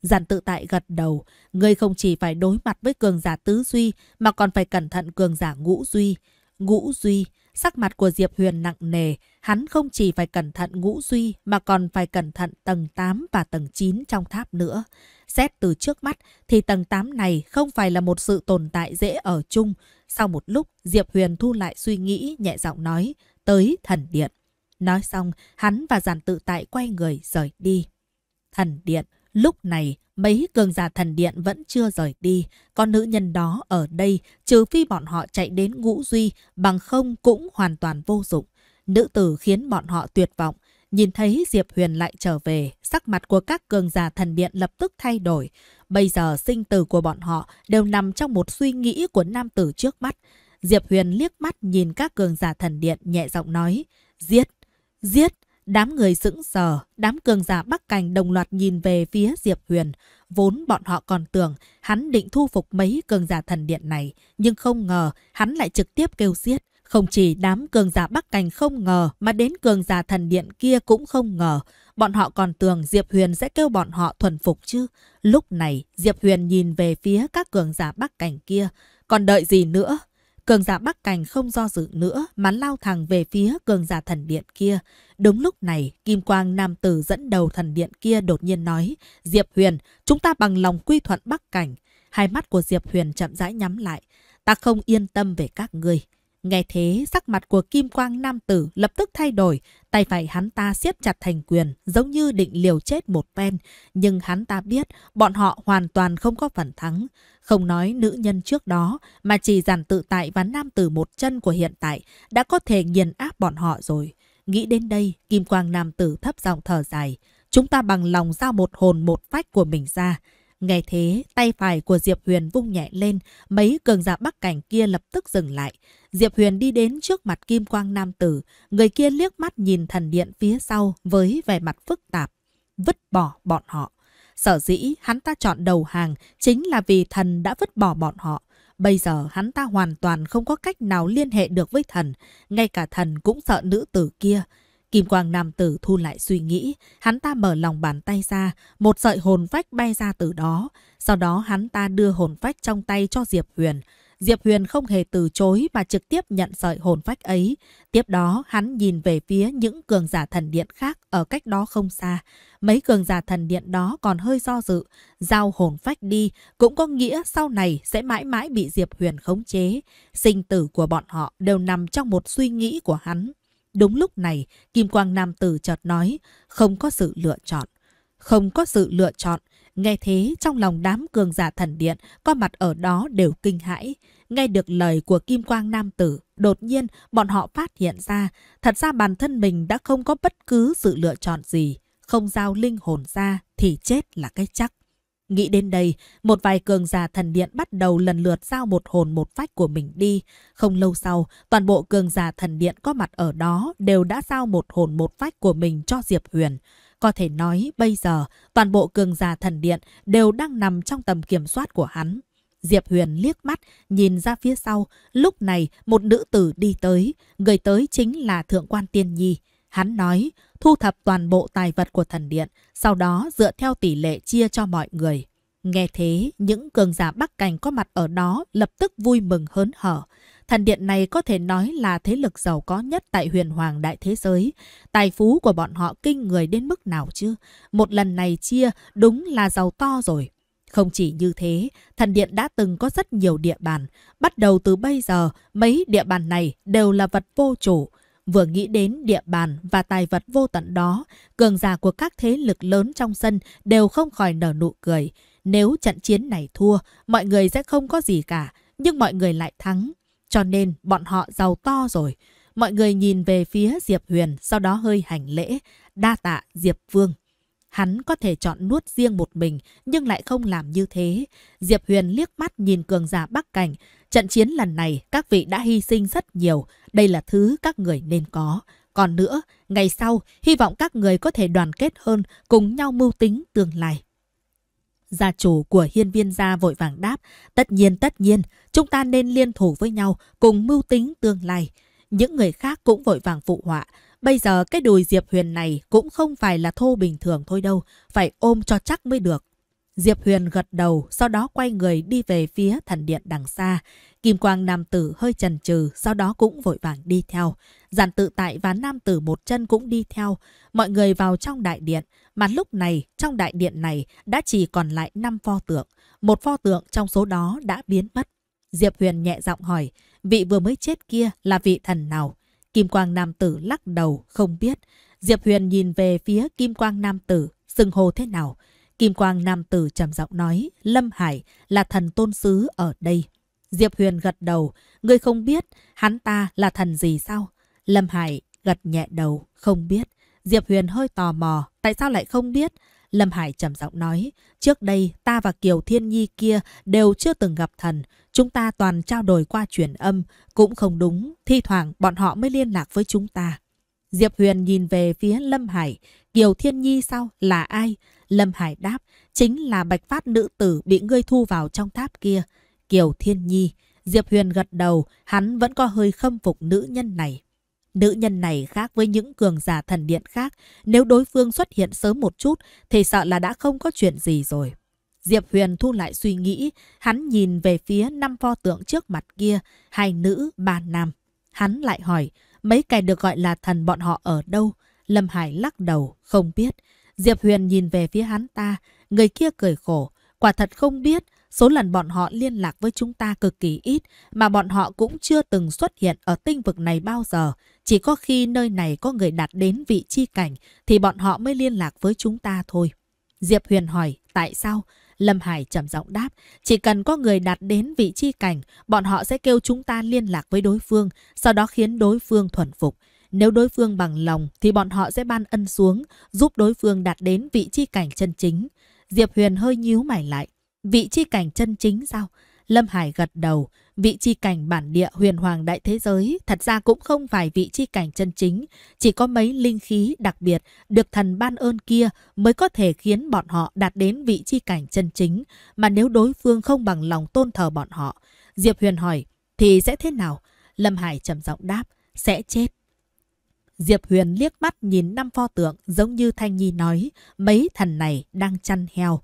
Giản tự tại gật đầu, ngươi không chỉ phải đối mặt với cường giả tứ duy mà còn phải cẩn thận cường giả ngũ duy. Ngũ duy, sắc mặt của Diệp Huyền nặng nề, hắn không chỉ phải cẩn thận ngũ duy mà còn phải cẩn thận tầng 8 và tầng 9 trong tháp nữa. Xét từ trước mắt thì tầng 8 này không phải là một sự tồn tại dễ ở chung. Sau một lúc, Diệp Huyền thu lại suy nghĩ, nhẹ giọng nói, tới thần điện. Nói xong, hắn và giản tự tại quay người rời đi. Thần điện, Lúc này, mấy cường giả thần điện vẫn chưa rời đi, con nữ nhân đó ở đây, trừ phi bọn họ chạy đến ngũ duy, bằng không cũng hoàn toàn vô dụng. Nữ tử khiến bọn họ tuyệt vọng, nhìn thấy Diệp Huyền lại trở về, sắc mặt của các cường giả thần điện lập tức thay đổi. Bây giờ sinh tử của bọn họ đều nằm trong một suy nghĩ của nam tử trước mắt. Diệp Huyền liếc mắt nhìn các cường giả thần điện nhẹ giọng nói, giết, giết. Đám người sững sờ, đám cường giả Bắc Cảnh đồng loạt nhìn về phía Diệp Huyền. Vốn bọn họ còn tưởng hắn định thu phục mấy cường giả thần điện này, nhưng không ngờ hắn lại trực tiếp kêu xiết. Không chỉ đám cường giả Bắc Cảnh không ngờ mà đến cường giả thần điện kia cũng không ngờ. Bọn họ còn tưởng Diệp Huyền sẽ kêu bọn họ thuần phục chứ. Lúc này Diệp Huyền nhìn về phía các cường giả Bắc Cảnh kia. Còn đợi gì nữa? Cường giả Bắc Cảnh không do dự nữa mà lao thẳng về phía cường giả thần điện kia. Đúng lúc này, Kim Quang Nam Tử dẫn đầu thần điện kia đột nhiên nói, Diệp Huyền, chúng ta bằng lòng quy thuận Bắc Cảnh. Hai mắt của Diệp Huyền chậm rãi nhắm lại, ta không yên tâm về các ngươi. Nghe thế, sắc mặt của Kim Quang Nam Tử lập tức thay đổi, tay phải hắn ta siết chặt thành quyền, giống như định liều chết một phen. Nhưng hắn ta biết, bọn họ hoàn toàn không có phần thắng. Không nói nữ nhân trước đó, mà chỉ giản tự tại và nam tử một chân của hiện tại đã có thể nghiền áp bọn họ rồi. Nghĩ đến đây, Kim Quang nam tử thấp giọng thở dài. Chúng ta bằng lòng giao một hồn một phách của mình ra. Nghe thế, tay phải của Diệp Huyền vung nhẹ lên, mấy cường giả bắc cảnh kia lập tức dừng lại. Diệp Huyền đi đến trước mặt Kim Quang Nam Tử, người kia liếc mắt nhìn thần điện phía sau với vẻ mặt phức tạp, vứt bỏ bọn họ. Sở dĩ hắn ta chọn đầu hàng chính là vì thần đã vứt bỏ bọn họ. Bây giờ hắn ta hoàn toàn không có cách nào liên hệ được với thần, ngay cả thần cũng sợ nữ tử kia. Kim quang nam tử thu lại suy nghĩ, hắn ta mở lòng bàn tay ra, một sợi hồn phách bay ra từ đó. Sau đó hắn ta đưa hồn phách trong tay cho Diệp Huyền. Diệp Huyền không hề từ chối mà trực tiếp nhận sợi hồn phách ấy. Tiếp đó, hắn nhìn về phía những cường giả thần điện khác ở cách đó không xa. Mấy cường giả thần điện đó còn hơi do dự. Giao hồn phách đi cũng có nghĩa sau này sẽ mãi mãi bị Diệp Huyền khống chế. Sinh tử của bọn họ đều nằm trong một suy nghĩ của hắn. Đúng lúc này, Kim Quang Nam Tử chợt nói, không có sự lựa chọn. Không có sự lựa chọn, Nghe thế, trong lòng đám cường giả thần điện, có mặt ở đó đều kinh hãi. Nghe được lời của Kim Quang Nam Tử, đột nhiên bọn họ phát hiện ra, thật ra bản thân mình đã không có bất cứ sự lựa chọn gì. Không giao linh hồn ra thì chết là cái chắc. Nghĩ đến đây, một vài cường giả thần điện bắt đầu lần lượt giao một hồn một phách của mình đi. Không lâu sau, toàn bộ cường giả thần điện có mặt ở đó đều đã giao một hồn một phách của mình cho Diệp Huyền. Có thể nói bây giờ toàn bộ cường giả thần điện đều đang nằm trong tầm kiểm soát của hắn. Diệp Huyền liếc mắt, nhìn ra phía sau. Lúc này một nữ tử đi tới, người tới chính là Thượng quan Tiên Nhi. Hắn nói, thu thập toàn bộ tài vật của thần điện, sau đó dựa theo tỷ lệ chia cho mọi người. Nghe thế, những cường giả Bắc Cảnh có mặt ở đó lập tức vui mừng hớn hở. Thần điện này có thể nói là thế lực giàu có nhất tại huyền hoàng đại thế giới. Tài phú của bọn họ kinh người đến mức nào chưa? Một lần này chia đúng là giàu to rồi. Không chỉ như thế, thần điện đã từng có rất nhiều địa bàn. Bắt đầu từ bây giờ, mấy địa bàn này đều là vật vô chủ. Vừa nghĩ đến địa bàn và tài vật vô tận đó, cường giả của các thế lực lớn trong sân đều không khỏi nở nụ cười. Nếu trận chiến này thua, mọi người sẽ không có gì cả, nhưng mọi người lại thắng. Cho nên bọn họ giàu to rồi. Mọi người nhìn về phía Diệp Huyền, sau đó hơi hành lễ, đa tạ Diệp Vương. Hắn có thể chọn nuốt riêng một mình, nhưng lại không làm như thế. Diệp Huyền liếc mắt nhìn cường giả Bắc Cảnh. Trận chiến lần này, các vị đã hy sinh rất nhiều. Đây là thứ các người nên có. Còn nữa, ngày sau, hy vọng các người có thể đoàn kết hơn, cùng nhau mưu tính tương lai. Gia chủ của hiên viên gia vội vàng đáp, tất nhiên tất nhiên, chúng ta nên liên thủ với nhau, cùng mưu tính tương lai. Những người khác cũng vội vàng phụ họa. Bây giờ cái đùi Diệp Huyền này cũng không phải là thô bình thường thôi đâu, phải ôm cho chắc mới được. Diệp Huyền gật đầu, sau đó quay người đi về phía thần điện đằng xa. Kim quang nam tử hơi chần chừ, sau đó cũng vội vàng đi theo. Giản tự tại và nam tử một chân cũng đi theo. Mọi người vào trong đại điện, mà lúc này trong đại điện này đã chỉ còn lại 5 pho tượng. Một pho tượng trong số đó đã biến mất. Diệp Huyền nhẹ giọng hỏi, vị vừa mới chết kia là vị thần nào? Kim quang nam tử lắc đầu, không biết. Diệp Huyền nhìn về phía kim quang nam tử, sừng hồ thế nào? Kim Quang Nam Tử trầm giọng nói, Lâm Hải là thần tôn sứ ở đây. Diệp Huyền gật đầu, ngươi không biết hắn ta là thần gì sao? Lâm Hải gật nhẹ đầu, không biết. Diệp Huyền hơi tò mò, tại sao lại không biết? Lâm Hải trầm giọng nói, trước đây ta và Kiều Thiên Nhi kia đều chưa từng gặp thần, chúng ta toàn trao đổi qua truyền âm, cũng không đúng, thi thoảng bọn họ mới liên lạc với chúng ta. Diệp Huyền nhìn về phía Lâm Hải, Kiều Thiên Nhi sao, là ai? Lâm Hải đáp, chính là bạch phát nữ tử bị ngươi thu vào trong tháp kia, Kiều Thiên Nhi. Diệp Huyền gật đầu, hắn vẫn có hơi khâm phục nữ nhân này. Nữ nhân này khác với những cường giả thần điện khác, nếu đối phương xuất hiện sớm một chút thì sợ là đã không có chuyện gì rồi. Diệp Huyền thu lại suy nghĩ, hắn nhìn về phía năm pho tượng trước mặt kia, hai nữ, ba nam. Hắn lại hỏi, mấy kẻ được gọi là thần bọn họ ở đâu? Lâm Hải lắc đầu, không biết. Diệp Huyền nhìn về phía hắn ta, người kia cười khổ. Quả thật không biết, số lần bọn họ liên lạc với chúng ta cực kỳ ít, mà bọn họ cũng chưa từng xuất hiện ở tinh vực này bao giờ. Chỉ có khi nơi này có người đạt đến vị chi cảnh, thì bọn họ mới liên lạc với chúng ta thôi. Diệp Huyền hỏi, tại sao? Lâm Hải trầm giọng đáp, chỉ cần có người đạt đến vị chi cảnh, bọn họ sẽ kêu chúng ta liên lạc với đối phương, sau đó khiến đối phương thuần phục. Nếu đối phương bằng lòng thì bọn họ sẽ ban ân xuống, giúp đối phương đạt đến vị chi cảnh chân chính. Diệp Huyền hơi nhíu mày lại. Vị chi cảnh chân chính sao? Lâm Hải gật đầu, vị chi cảnh bản địa huyền hoàng đại thế giới thật ra cũng không phải vị chi cảnh chân chính, chỉ có mấy linh khí đặc biệt được thần ban ơn kia mới có thể khiến bọn họ đạt đến vị chi cảnh chân chính, mà nếu đối phương không bằng lòng tôn thờ bọn họ. Diệp Huyền hỏi, thì sẽ thế nào? Lâm Hải trầm giọng đáp, sẽ chết. Diệp Huyền liếc mắt nhìn năm pho tượng giống như Thanh Nhi nói, mấy thần này đang chăn heo.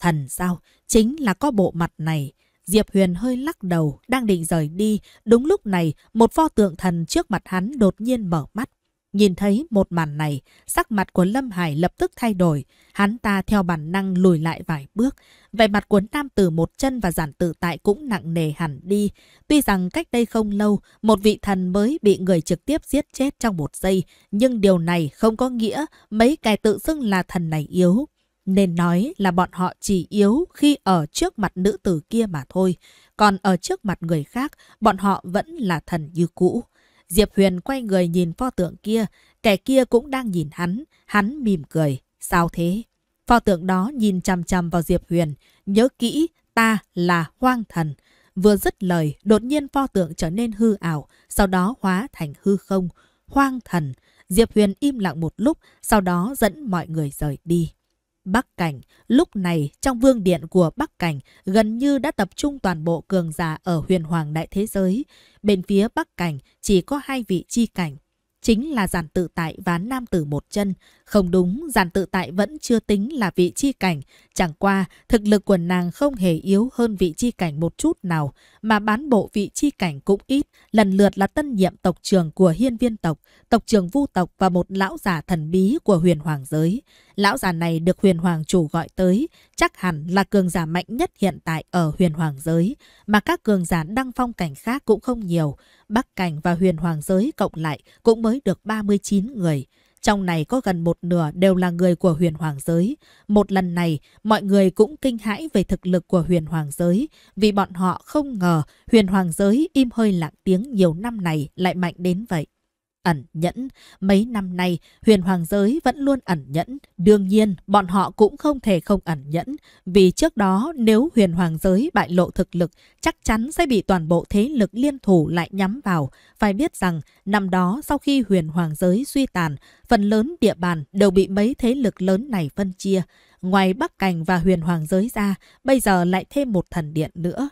Thần sao? Chính là có bộ mặt này. Diệp Huyền hơi lắc đầu, đang định rời đi. Đúng lúc này, một pho tượng thần trước mặt hắn đột nhiên mở mắt. Nhìn thấy một màn này, sắc mặt của Lâm Hải lập tức thay đổi, hắn ta theo bản năng lùi lại vài bước. Vẻ mặt của nam tử một chân và giản tử tại cũng nặng nề hẳn đi. Tuy rằng cách đây không lâu, một vị thần mới bị người trực tiếp giết chết trong một giây, nhưng điều này không có nghĩa mấy cái tự xưng là thần này yếu. Nên nói là bọn họ chỉ yếu khi ở trước mặt nữ tử kia mà thôi, còn ở trước mặt người khác, bọn họ vẫn là thần như cũ. Diệp Huyền quay người nhìn pho tượng kia, kẻ kia cũng đang nhìn hắn, hắn mỉm cười. Sao thế? Pho tượng đó nhìn chằm chằm vào Diệp Huyền, nhớ kỹ ta là hoang thần. Vừa dứt lời, đột nhiên pho tượng trở nên hư ảo, sau đó hóa thành hư không. Hoang thần. Diệp Huyền im lặng một lúc, sau đó dẫn mọi người rời đi. Bắc Cảnh, lúc này trong vương điện của Bắc Cảnh gần như đã tập trung toàn bộ cường giả ở huyền hoàng đại thế giới. Bên phía Bắc Cảnh chỉ có hai vị chi cảnh. Chính là giản tự tại và nam tử một chân. Không đúng, giản tự tại vẫn chưa tính là vị chi cảnh. Chẳng qua, thực lực của nàng không hề yếu hơn vị chi cảnh một chút nào mà bán bộ vị chi cảnh cũng ít, lần lượt là tân nhiệm tộc trưởng của hiên viên tộc, tộc trưởng vu tộc và một lão già thần bí của huyền hoàng giới. Lão già này được huyền hoàng chủ gọi tới, chắc hẳn là cường giả mạnh nhất hiện tại ở huyền hoàng giới, mà các cường giả đăng phong cảnh khác cũng không nhiều. Bắc cảnh và huyền hoàng giới cộng lại cũng mới được 39 người. Trong này có gần một nửa đều là người của huyền hoàng giới. Một lần này, mọi người cũng kinh hãi về thực lực của huyền hoàng giới, vì bọn họ không ngờ huyền hoàng giới im hơi lặng tiếng nhiều năm này lại mạnh đến vậy ẩn nhẫn. Mấy năm nay, huyền hoàng giới vẫn luôn ẩn nhẫn. Đương nhiên, bọn họ cũng không thể không ẩn nhẫn. Vì trước đó, nếu huyền hoàng giới bại lộ thực lực, chắc chắn sẽ bị toàn bộ thế lực liên thủ lại nhắm vào. Phải biết rằng, năm đó sau khi huyền hoàng giới suy tàn, phần lớn địa bàn đều bị mấy thế lực lớn này phân chia. Ngoài Bắc Cành và huyền hoàng giới ra, bây giờ lại thêm một thần điện nữa.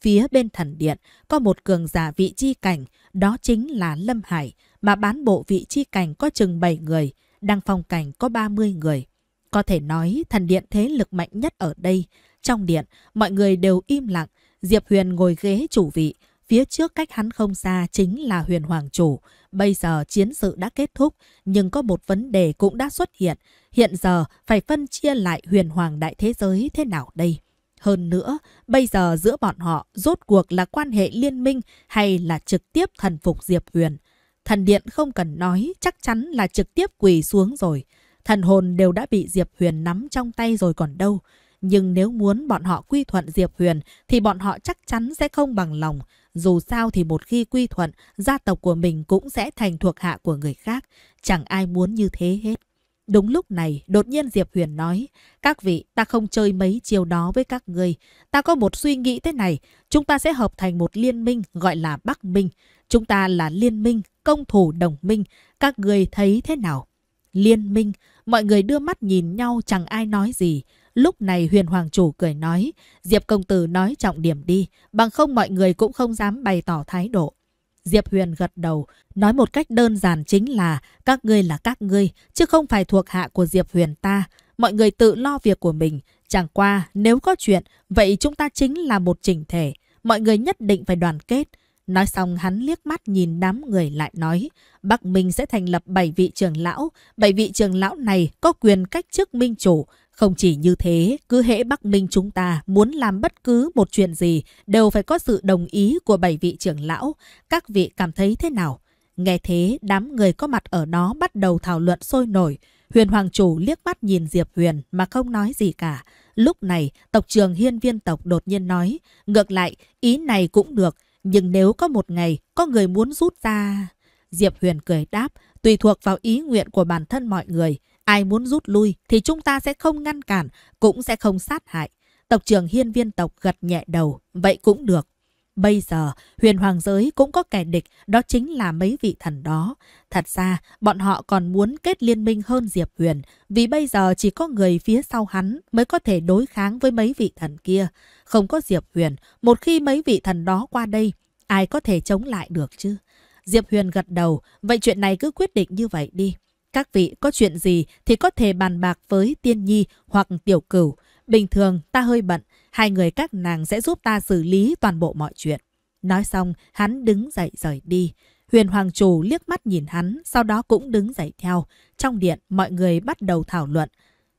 Phía bên thần điện có một cường giả vị chi cảnh, đó chính là Lâm Hải mà bán bộ vị chi cảnh có chừng 7 người, đăng phong cảnh có 30 người. Có thể nói thần điện thế lực mạnh nhất ở đây. Trong điện, mọi người đều im lặng. Diệp Huyền ngồi ghế chủ vị, phía trước cách hắn không xa chính là Huyền Hoàng Chủ. Bây giờ chiến sự đã kết thúc, nhưng có một vấn đề cũng đã xuất hiện. Hiện giờ phải phân chia lại Huyền Hoàng Đại Thế Giới thế nào đây? Hơn nữa, bây giờ giữa bọn họ rốt cuộc là quan hệ liên minh hay là trực tiếp thần phục Diệp Huyền? Thần điện không cần nói, chắc chắn là trực tiếp quỳ xuống rồi. Thần hồn đều đã bị Diệp Huyền nắm trong tay rồi còn đâu. Nhưng nếu muốn bọn họ quy thuận Diệp Huyền thì bọn họ chắc chắn sẽ không bằng lòng. Dù sao thì một khi quy thuận, gia tộc của mình cũng sẽ thành thuộc hạ của người khác. Chẳng ai muốn như thế hết. Đúng lúc này, đột nhiên Diệp Huyền nói, các vị, ta không chơi mấy chiều đó với các ngươi. Ta có một suy nghĩ thế này, chúng ta sẽ hợp thành một liên minh gọi là Bắc Minh. Chúng ta là liên minh, công thủ đồng minh, các người thấy thế nào? Liên minh, mọi người đưa mắt nhìn nhau chẳng ai nói gì. Lúc này huyền hoàng chủ cười nói, Diệp công tử nói trọng điểm đi, bằng không mọi người cũng không dám bày tỏ thái độ. Diệp Huyền gật đầu, nói một cách đơn giản chính là các ngươi là các ngươi, chứ không phải thuộc hạ của Diệp Huyền ta. Mọi người tự lo việc của mình, chẳng qua nếu có chuyện, vậy chúng ta chính là một chỉnh thể. Mọi người nhất định phải đoàn kết. Nói xong hắn liếc mắt nhìn đám người lại nói, Bắc Minh sẽ thành lập 7 vị trưởng lão, 7 vị trưởng lão này có quyền cách chức minh chủ. Không chỉ như thế, cứ hễ Bắc Minh chúng ta muốn làm bất cứ một chuyện gì đều phải có sự đồng ý của 7 vị trưởng lão. Các vị cảm thấy thế nào? Nghe thế, đám người có mặt ở đó bắt đầu thảo luận sôi nổi. Huyền Hoàng Chủ liếc mắt nhìn Diệp Huyền mà không nói gì cả. Lúc này, tộc trường hiên viên tộc đột nhiên nói, ngược lại, ý này cũng được, nhưng nếu có một ngày có người muốn rút ra... Diệp Huyền cười đáp, tùy thuộc vào ý nguyện của bản thân mọi người. Ai muốn rút lui thì chúng ta sẽ không ngăn cản, cũng sẽ không sát hại. Tộc trưởng hiên viên tộc gật nhẹ đầu, vậy cũng được. Bây giờ, huyền hoàng giới cũng có kẻ địch, đó chính là mấy vị thần đó. Thật ra, bọn họ còn muốn kết liên minh hơn Diệp Huyền, vì bây giờ chỉ có người phía sau hắn mới có thể đối kháng với mấy vị thần kia. Không có Diệp Huyền, một khi mấy vị thần đó qua đây, ai có thể chống lại được chứ? Diệp Huyền gật đầu, vậy chuyện này cứ quyết định như vậy đi. Các vị có chuyện gì thì có thể bàn bạc với Tiên Nhi hoặc Tiểu Cửu. Bình thường ta hơi bận, Hai người các nàng sẽ giúp ta xử lý toàn bộ mọi chuyện. Nói xong, hắn đứng dậy rời đi. Huyền Hoàng Chủ liếc mắt nhìn hắn, sau đó cũng đứng dậy theo. Trong điện, mọi người bắt đầu thảo luận.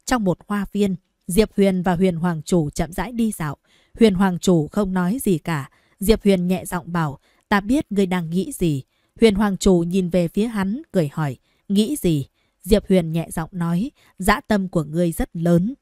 Trong một hoa viên, Diệp Huyền và Huyền Hoàng Chủ chậm rãi đi dạo. Huyền Hoàng Chủ không nói gì cả. Diệp Huyền nhẹ giọng bảo, ta biết ngươi đang nghĩ gì. Huyền Hoàng Chủ nhìn về phía hắn, cười hỏi, nghĩ gì? Diệp Huyền nhẹ giọng nói, dã tâm của ngươi rất lớn,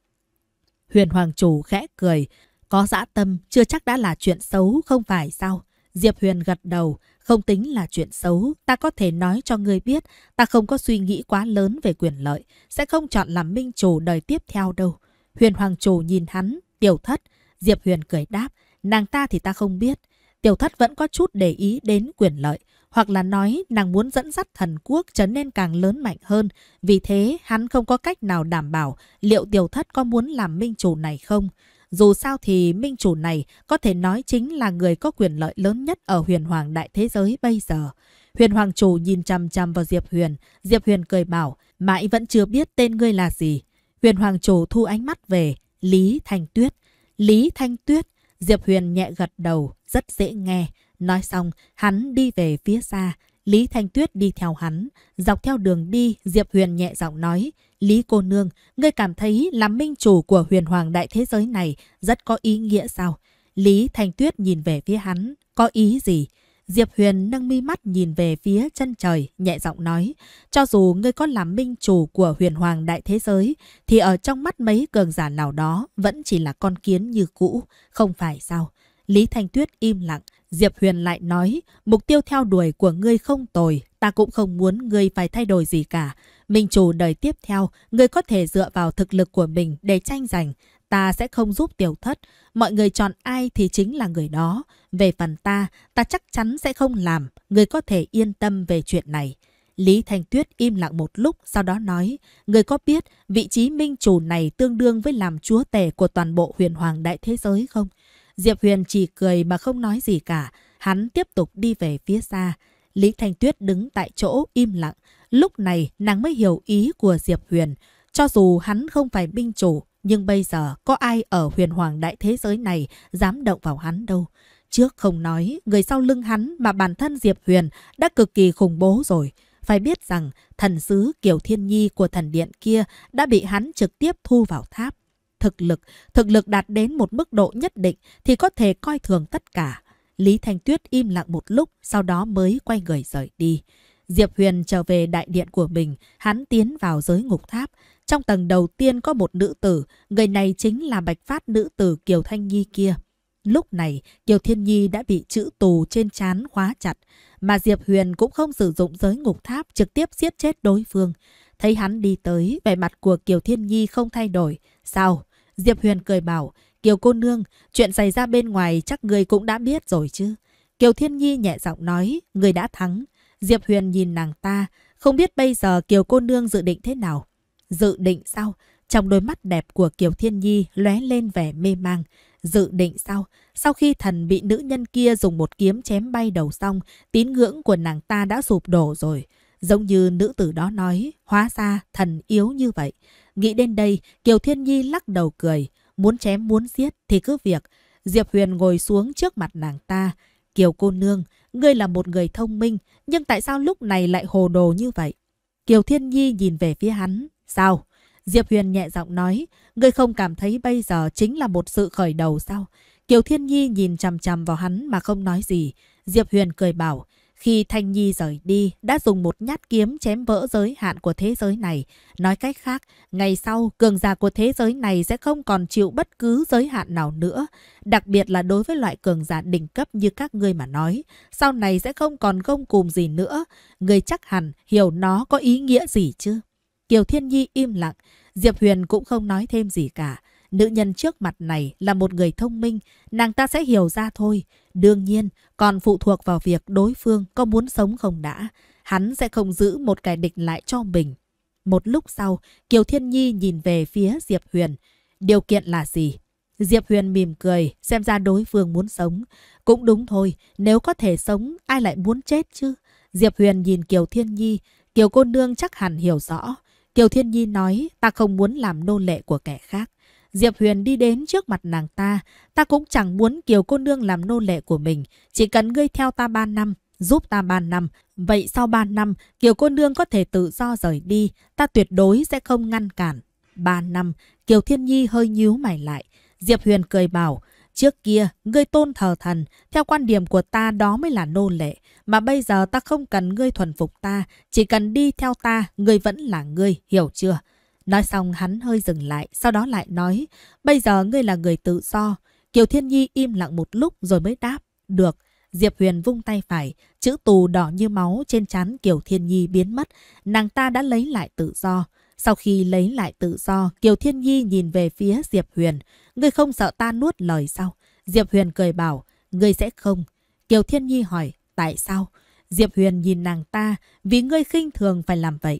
Huyền Hoàng Chủ khẽ cười. Có dã tâm chưa chắc đã là chuyện xấu không phải sao? Diệp Huyền gật đầu. Không tính là chuyện xấu. Ta có thể nói cho ngươi biết. Ta không có suy nghĩ quá lớn về quyền lợi. Sẽ không chọn làm minh chủ đời tiếp theo đâu. Huyền Hoàng Chủ nhìn hắn. Tiểu thất. Diệp Huyền cười đáp. Nàng ta thì ta không biết. Tiểu thất vẫn có chút để ý đến quyền lợi hoặc là nói nàng muốn dẫn dắt thần quốc trở nên càng lớn mạnh hơn. Vì thế, hắn không có cách nào đảm bảo liệu tiểu thất có muốn làm minh chủ này không. Dù sao thì minh chủ này có thể nói chính là người có quyền lợi lớn nhất ở huyền hoàng đại thế giới bây giờ. Huyền hoàng chủ nhìn chằm chằm vào Diệp Huyền. Diệp Huyền cười bảo, mãi vẫn chưa biết tên ngươi là gì. Huyền hoàng chủ thu ánh mắt về, Lý Thanh Tuyết. Lý Thanh Tuyết, Diệp Huyền nhẹ gật đầu, rất dễ nghe. Nói xong, hắn đi về phía xa, Lý Thanh Tuyết đi theo hắn. Dọc theo đường đi, Diệp Huyền nhẹ giọng nói, Lý cô nương, ngươi cảm thấy làm minh chủ của huyền hoàng đại thế giới này rất có ý nghĩa sao? Lý Thanh Tuyết nhìn về phía hắn, có ý gì? Diệp Huyền nâng mi mắt nhìn về phía chân trời, nhẹ giọng nói, cho dù ngươi có làm minh chủ của huyền hoàng đại thế giới, thì ở trong mắt mấy cường giả nào đó vẫn chỉ là con kiến như cũ, không phải sao? Lý Thanh Tuyết im lặng, Diệp Huyền lại nói, mục tiêu theo đuổi của ngươi không tồi, ta cũng không muốn ngươi phải thay đổi gì cả. Minh chủ đời tiếp theo, ngươi có thể dựa vào thực lực của mình để tranh giành. Ta sẽ không giúp tiểu thất, mọi người chọn ai thì chính là người đó. Về phần ta, ta chắc chắn sẽ không làm, ngươi có thể yên tâm về chuyện này. Lý Thanh Tuyết im lặng một lúc, sau đó nói, người có biết vị trí minh chủ này tương đương với làm chúa tể của toàn bộ huyền hoàng đại thế giới không? Diệp Huyền chỉ cười mà không nói gì cả. Hắn tiếp tục đi về phía xa. Lý Thanh Tuyết đứng tại chỗ im lặng. Lúc này nàng mới hiểu ý của Diệp Huyền. Cho dù hắn không phải binh chủ, nhưng bây giờ có ai ở huyền hoàng đại thế giới này dám động vào hắn đâu. Trước không nói, người sau lưng hắn mà bản thân Diệp Huyền đã cực kỳ khủng bố rồi. Phải biết rằng thần sứ Kiều Thiên Nhi của thần điện kia đã bị hắn trực tiếp thu vào tháp thực lực, thực lực đạt đến một mức độ nhất định thì có thể coi thường tất cả. Lý Thanh Tuyết im lặng một lúc, sau đó mới quay người rời đi. Diệp Huyền trở về đại điện của mình, hắn tiến vào giới ngục tháp. Trong tầng đầu tiên có một nữ tử, người này chính là bạch phát nữ tử Kiều Thanh Nhi kia. Lúc này, Kiều Thiên Nhi đã bị chữ tù trên chán khóa chặt, mà Diệp Huyền cũng không sử dụng giới ngục tháp trực tiếp giết chết đối phương. Thấy hắn đi tới, vẻ mặt của Kiều Thiên Nhi không thay đổi. Sao? Diệp Huyền cười bảo, Kiều cô nương, chuyện xảy ra bên ngoài chắc người cũng đã biết rồi chứ. Kiều Thiên Nhi nhẹ giọng nói, người đã thắng. Diệp Huyền nhìn nàng ta, không biết bây giờ Kiều cô nương dự định thế nào. Dự định sao? Trong đôi mắt đẹp của Kiều Thiên Nhi lóe lên vẻ mê mang. Dự định sau, sau khi thần bị nữ nhân kia dùng một kiếm chém bay đầu xong, tín ngưỡng của nàng ta đã sụp đổ rồi. Giống như nữ tử đó nói, hóa ra thần yếu như vậy. Nghĩ đến đây, Kiều Thiên Nhi lắc đầu cười. Muốn chém muốn giết thì cứ việc. Diệp Huyền ngồi xuống trước mặt nàng ta. Kiều cô nương, ngươi là một người thông minh, nhưng tại sao lúc này lại hồ đồ như vậy? Kiều Thiên Nhi nhìn về phía hắn. Sao? Diệp Huyền nhẹ giọng nói, ngươi không cảm thấy bây giờ chính là một sự khởi đầu sao? Kiều Thiên Nhi nhìn chằm chằm vào hắn mà không nói gì. Diệp Huyền cười bảo, khi Thanh Nhi rời đi, đã dùng một nhát kiếm chém vỡ giới hạn của thế giới này. Nói cách khác, ngày sau, cường giả của thế giới này sẽ không còn chịu bất cứ giới hạn nào nữa. Đặc biệt là đối với loại cường giả đỉnh cấp như các ngươi mà nói. Sau này sẽ không còn gông cùm gì nữa. Người chắc hẳn hiểu nó có ý nghĩa gì chứ? Kiều Thiên Nhi im lặng. Diệp Huyền cũng không nói thêm gì cả. Nữ nhân trước mặt này là một người thông minh, nàng ta sẽ hiểu ra thôi. Đương nhiên, còn phụ thuộc vào việc đối phương có muốn sống không đã. Hắn sẽ không giữ một kẻ địch lại cho mình. Một lúc sau, Kiều Thiên Nhi nhìn về phía Diệp Huyền. Điều kiện là gì? Diệp Huyền mỉm cười, xem ra đối phương muốn sống. Cũng đúng thôi, nếu có thể sống, ai lại muốn chết chứ? Diệp Huyền nhìn Kiều Thiên Nhi, Kiều cô nương chắc hẳn hiểu rõ. Kiều Thiên Nhi nói, ta không muốn làm nô lệ của kẻ khác. Diệp Huyền đi đến trước mặt nàng ta. Ta cũng chẳng muốn kiều cô nương làm nô lệ của mình. Chỉ cần ngươi theo ta ba năm, giúp ta ba năm. Vậy sau ba năm, kiều cô nương có thể tự do rời đi. Ta tuyệt đối sẽ không ngăn cản. Ba năm, Kiều Thiên Nhi hơi nhíu mày lại. Diệp Huyền cười bảo, trước kia ngươi tôn thờ thần, theo quan điểm của ta đó mới là nô lệ, mà bây giờ ta không cần ngươi thuần phục ta, chỉ cần đi theo ta, ngươi vẫn là ngươi, hiểu chưa? Nói xong hắn hơi dừng lại, sau đó lại nói, bây giờ ngươi là người tự do. Kiều Thiên Nhi im lặng một lúc rồi mới đáp, được. Diệp Huyền vung tay phải, chữ tù đỏ như máu trên trán Kiều Thiên Nhi biến mất, nàng ta đã lấy lại tự do. Sau khi lấy lại tự do, Kiều Thiên Nhi nhìn về phía Diệp Huyền, ngươi không sợ ta nuốt lời sao? Diệp Huyền cười bảo, ngươi sẽ không. Kiều Thiên Nhi hỏi, tại sao? Diệp Huyền nhìn nàng ta, vì ngươi khinh thường phải làm vậy.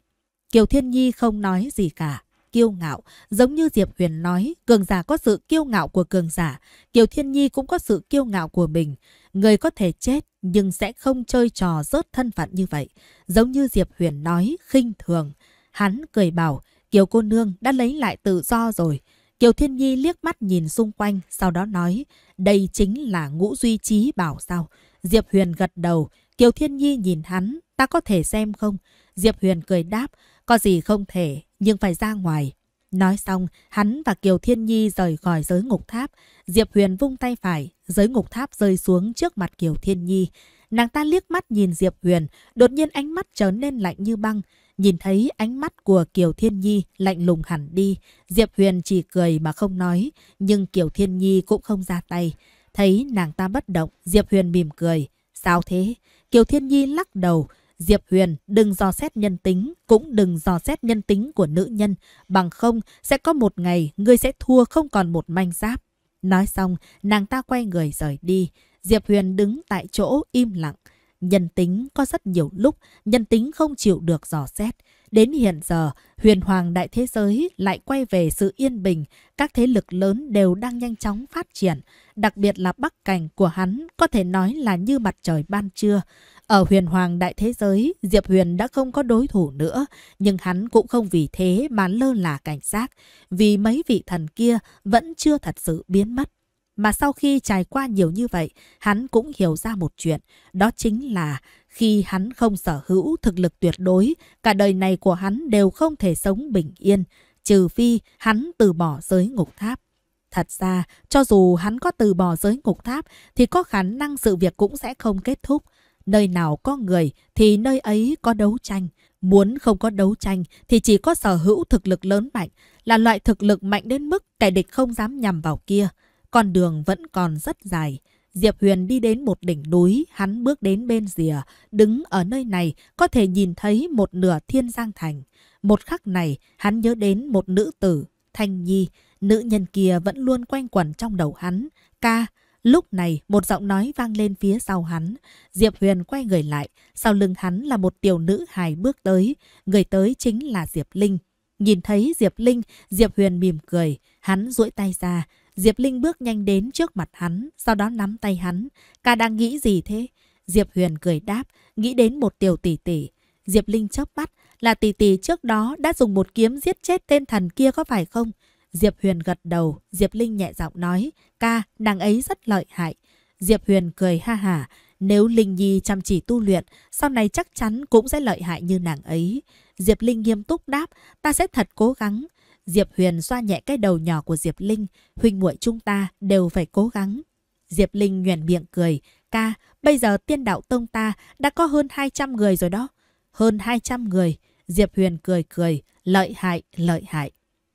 Kiều Thiên Nhi không nói gì cả. Kiêu ngạo, giống như Diệp Huyền nói, cường giả có sự kiêu ngạo của cường giả, Kiều Thiên Nhi cũng có sự kiêu ngạo của mình. Người có thể chết nhưng sẽ không chơi trò rớt thân phận như vậy. Giống như Diệp Huyền nói, khinh thường. Hắn cười bảo, Kiều cô nương đã lấy lại tự do rồi. Kiều Thiên Nhi liếc mắt nhìn xung quanh, sau đó nói, đây chính là ngũ duy trí bảo sao. Diệp Huyền gật đầu, Kiều Thiên Nhi nhìn hắn, ta có thể xem không? Diệp Huyền cười đáp, có gì không thể, nhưng phải ra ngoài. Nói xong, hắn và Kiều Thiên Nhi rời khỏi giới ngục tháp. Diệp Huyền vung tay phải, giới ngục tháp rơi xuống trước mặt Kiều Thiên Nhi. Nàng ta liếc mắt nhìn Diệp Huyền, đột nhiên ánh mắt trở nên lạnh như băng. Nhìn thấy ánh mắt của Kiều Thiên Nhi lạnh lùng hẳn đi, Diệp Huyền chỉ cười mà không nói, nhưng Kiều Thiên Nhi cũng không ra tay. Thấy nàng ta bất động, Diệp Huyền mỉm cười. Sao thế? Kiều Thiên Nhi lắc đầu, Diệp Huyền đừng dò xét nhân tính, cũng đừng dò xét nhân tính của nữ nhân, bằng không sẽ có một ngày ngươi sẽ thua không còn một manh giáp. Nói xong, nàng ta quay người rời đi. Diệp Huyền đứng tại chỗ im lặng. Nhân tính có rất nhiều lúc, nhân tính không chịu được dò xét. Đến hiện giờ, huyền hoàng đại thế giới lại quay về sự yên bình, các thế lực lớn đều đang nhanh chóng phát triển, đặc biệt là bắc cảnh của hắn có thể nói là như mặt trời ban trưa. Ở huyền hoàng đại thế giới, Diệp Huyền đã không có đối thủ nữa, nhưng hắn cũng không vì thế mà lơ là cảnh giác, vì mấy vị thần kia vẫn chưa thật sự biến mất. Mà sau khi trải qua nhiều như vậy, hắn cũng hiểu ra một chuyện, đó chính là khi hắn không sở hữu thực lực tuyệt đối, cả đời này của hắn đều không thể sống bình yên, trừ phi hắn từ bỏ giới ngục tháp. Thật ra, cho dù hắn có từ bỏ giới ngục tháp thì có khả năng sự việc cũng sẽ không kết thúc. Nơi nào có người thì nơi ấy có đấu tranh. Muốn không có đấu tranh thì chỉ có sở hữu thực lực lớn mạnh, là loại thực lực mạnh đến mức kẻ địch không dám nhằm vào kia. Con đường vẫn còn rất dài. Diệp Huyền đi đến một đỉnh núi, hắn bước đến bên rìa, đứng ở nơi này có thể nhìn thấy một nửa thiên giang thành. Một khắc này, hắn nhớ đến một nữ tử, Thanh Nhi, nữ nhân kia vẫn luôn quanh quẩn trong đầu hắn. Ca, Lúc này, một giọng nói vang lên phía sau hắn. Diệp Huyền quay người lại. Sau lưng hắn là một tiểu nữ hài bước tới. Người tới chính là Diệp Linh. Nhìn thấy Diệp Linh, Diệp Huyền mỉm cười. Hắn duỗi tay ra. Diệp Linh bước nhanh đến trước mặt hắn, sau đó nắm tay hắn. Ca đang nghĩ gì thế? Diệp Huyền cười đáp, nghĩ đến một tiểu tỷ tỷ. Diệp Linh chớp mắt, là tỷ tỷ trước đó đã dùng một kiếm giết chết tên thần kia có phải không? Diệp Huyền gật đầu, Diệp Linh nhẹ giọng nói, ca, nàng ấy rất lợi hại. Diệp Huyền cười ha hả, nếu Linh Nhi chăm chỉ tu luyện, sau này chắc chắn cũng sẽ lợi hại như nàng ấy. Diệp Linh nghiêm túc đáp, ta sẽ thật cố gắng. Diệp Huyền xoa nhẹ cái đầu nhỏ của Diệp Linh, huynh muội chúng ta đều phải cố gắng. Diệp Linh nhoẻn miệng cười, ca, bây giờ tiên đạo tông ta đã có hơn 200 người rồi đó. Hơn 200 người, Diệp Huyền cười cười, lợi hại, lợi hại.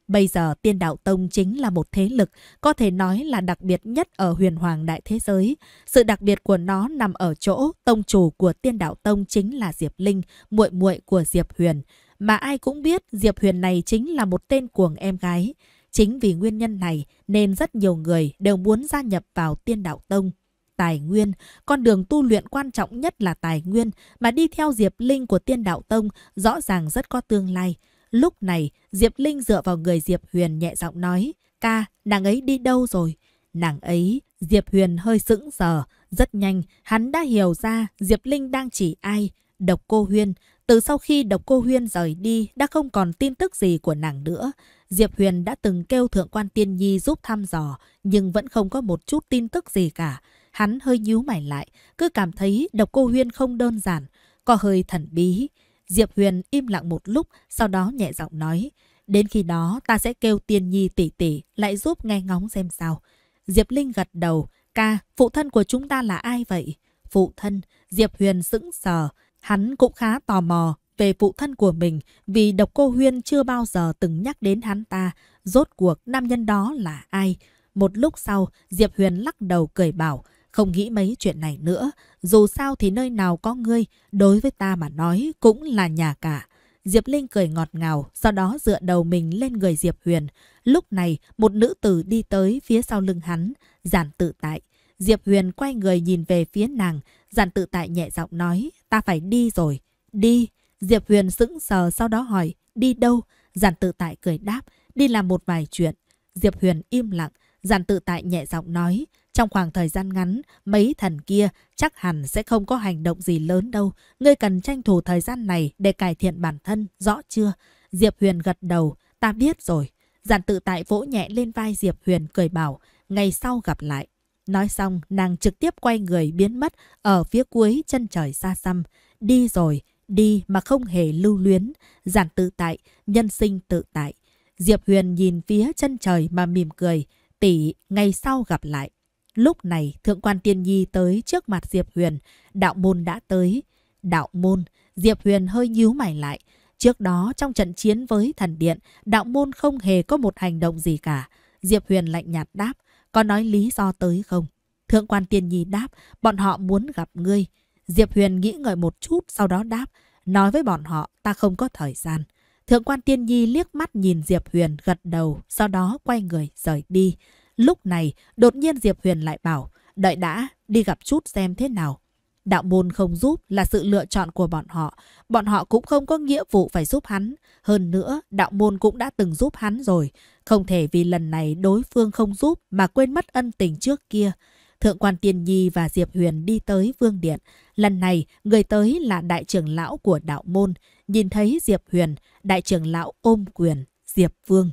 Bây giờ tiên đạo tông chính là một thế lực có thể nói là đặc biệt nhất ở huyền hoàng đại thế giới. Sự đặc biệt của nó nằm ở chỗ tông chủ của tiên đạo tông chính là Diệp Linh, muội muội của Diệp Huyền. Mà ai cũng biết Diệp Huyền này chính là một tên cuồng em gái. Chính vì nguyên nhân này nên rất nhiều người đều muốn gia nhập vào tiên đạo tông. Tài nguyên, con đường tu luyện quan trọng nhất là tài nguyên mà đi theo Diệp Linh của tiên đạo tông rõ ràng rất có tương lai. Lúc này, Diệp Linh dựa vào người Diệp Huyền nhẹ giọng nói, ca, nàng ấy đi đâu rồi? Nàng ấy, Diệp Huyền hơi sững sờ, rất nhanh, hắn đã hiểu ra Diệp Linh đang chỉ ai, độc cô Huyên. Từ sau khi độc cô Huyên rời đi, đã không còn tin tức gì của nàng nữa. Diệp Huyền đã từng kêu Thượng quan Tiên Nhi giúp thăm dò, nhưng vẫn không có một chút tin tức gì cả. Hắn hơi nhíu mày lại, cứ cảm thấy độc cô Huyên không đơn giản, có hơi thần bí. Diệp Huyền im lặng một lúc, sau đó nhẹ giọng nói. Đến khi đó ta sẽ kêu tiên nhi tỷ tỷ lại giúp nghe ngóng xem sao. Diệp Linh gật đầu. Ca, phụ thân của chúng ta là ai vậy? Phụ thân, Diệp Huyền sững sờ. Hắn cũng khá tò mò về phụ thân của mình vì độc cô Huyên chưa bao giờ từng nhắc đến hắn ta. Rốt cuộc nam nhân đó là ai? Một lúc sau, Diệp Huyền lắc đầu cười bảo. Không nghĩ mấy chuyện này nữa, dù sao thì nơi nào có ngươi, đối với ta mà nói cũng là nhà cả. Diệp Linh cười ngọt ngào, sau đó dựa đầu mình lên người Diệp Huyền. Lúc này, một nữ tử đi tới phía sau lưng hắn, giản tự tại. Diệp Huyền quay người nhìn về phía nàng, giản tự tại nhẹ giọng nói, ta phải đi rồi. Đi. Diệp Huyền sững sờ sau đó hỏi, đi đâu? Giản tự tại cười đáp, đi làm một vài chuyện. Diệp Huyền im lặng, giản tự tại nhẹ giọng nói, trong khoảng thời gian ngắn, mấy thần kia chắc hẳn sẽ không có hành động gì lớn đâu. Ngươi cần tranh thủ thời gian này để cải thiện bản thân, rõ chưa? Diệp Huyền gật đầu, ta biết rồi. Giản tự tại vỗ nhẹ lên vai Diệp Huyền cười bảo, ngày sau gặp lại. Nói xong, nàng trực tiếp quay người biến mất ở phía cuối chân trời xa xăm. Đi rồi, đi mà không hề lưu luyến. Giản tự tại, nhân sinh tự tại. Diệp Huyền nhìn phía chân trời mà mỉm cười. Tỷ, ngày sau gặp lại. Lúc này, Thượng quan Tiên Nhi tới trước mặt Diệp Huyền. Đạo môn đã tới. Đạo môn, Diệp Huyền hơi nhíu mày lại. Trước đó, trong trận chiến với thần điện, đạo môn không hề có một hành động gì cả. Diệp Huyền lạnh nhạt đáp, có nói lý do tới không? Thượng quan Tiên Nhi đáp, bọn họ muốn gặp ngươi. Diệp Huyền nghĩ ngợi một chút, sau đó đáp, nói với bọn họ ta không có thời gian. Thượng quan Tiên Nhi liếc mắt nhìn Diệp Huyền gật đầu, sau đó quay người rời đi. Lúc này, đột nhiên Diệp Huyền lại bảo, đợi đã, đi gặp chút xem thế nào. Đạo môn không giúp là sự lựa chọn của bọn họ. Bọn họ cũng không có nghĩa vụ phải giúp hắn. Hơn nữa, đạo môn cũng đã từng giúp hắn rồi. Không thể vì lần này đối phương không giúp mà quên mất ân tình trước kia. Thượng quan Tiên Nhi và Diệp Huyền đi tới Vương Điện. Lần này, người tới là đại trưởng lão của đạo môn. Nhìn thấy Diệp Huyền, đại trưởng lão ôm quyền, Diệp Vương.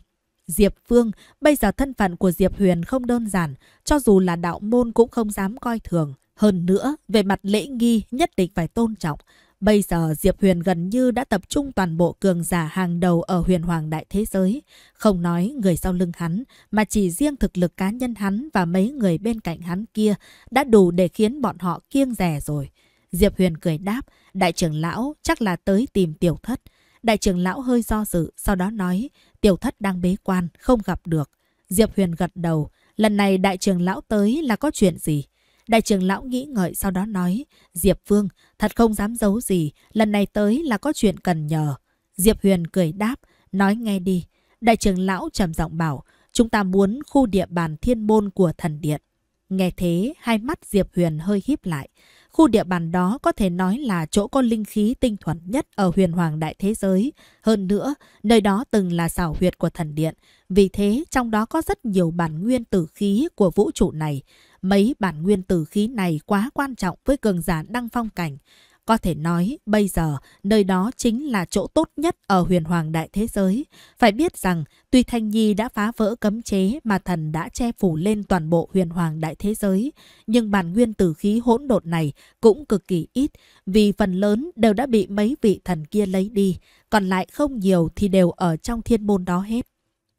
Diệp Phương, bây giờ thân phận của Diệp Huyền không đơn giản, cho dù là đạo môn cũng không dám coi thường. Hơn nữa, về mặt lễ nghi nhất định phải tôn trọng. Bây giờ Diệp Huyền gần như đã tập trung toàn bộ cường giả hàng đầu ở huyền hoàng đại thế giới. Không nói người sau lưng hắn, mà chỉ riêng thực lực cá nhân hắn và mấy người bên cạnh hắn kia đã đủ để khiến bọn họ kiêng rẻ rồi. Diệp Huyền cười đáp, đại trưởng lão chắc là tới tìm tiểu thất. Đại trưởng lão hơi do dự, sau đó nói, Tiểu thất đang bế quan, không gặp được. Diệp Huyền gật đầu. Lần này đại trưởng lão tới là có chuyện gì? Đại trưởng lão nghĩ ngợi sau đó nói. Diệp Vương, thật không dám giấu gì. Lần này tới là có chuyện cần nhờ. Diệp Huyền cười đáp. Nói nghe đi. Đại trưởng lão trầm giọng bảo. Chúng ta muốn khu địa bàn thiên môn của thần điện. Nghe thế, hai mắt Diệp Huyền hơi híp lại. Khu địa bàn đó có thể nói là chỗ có linh khí tinh thuần nhất ở huyền hoàng đại thế giới. Hơn nữa, nơi đó từng là xảo huyệt của thần điện. Vì thế, trong đó có rất nhiều bản nguyên tử khí của vũ trụ này. Mấy bản nguyên tử khí này quá quan trọng với cường giả đăng phong cảnh. Có thể nói, bây giờ, nơi đó chính là chỗ tốt nhất ở huyền hoàng đại thế giới. Phải biết rằng, tuy Thanh Nhi đã phá vỡ cấm chế mà thần đã che phủ lên toàn bộ huyền hoàng đại thế giới, nhưng bản nguyên tử khí hỗn độn này cũng cực kỳ ít, vì phần lớn đều đã bị mấy vị thần kia lấy đi, còn lại không nhiều thì đều ở trong thiên môn đó hết.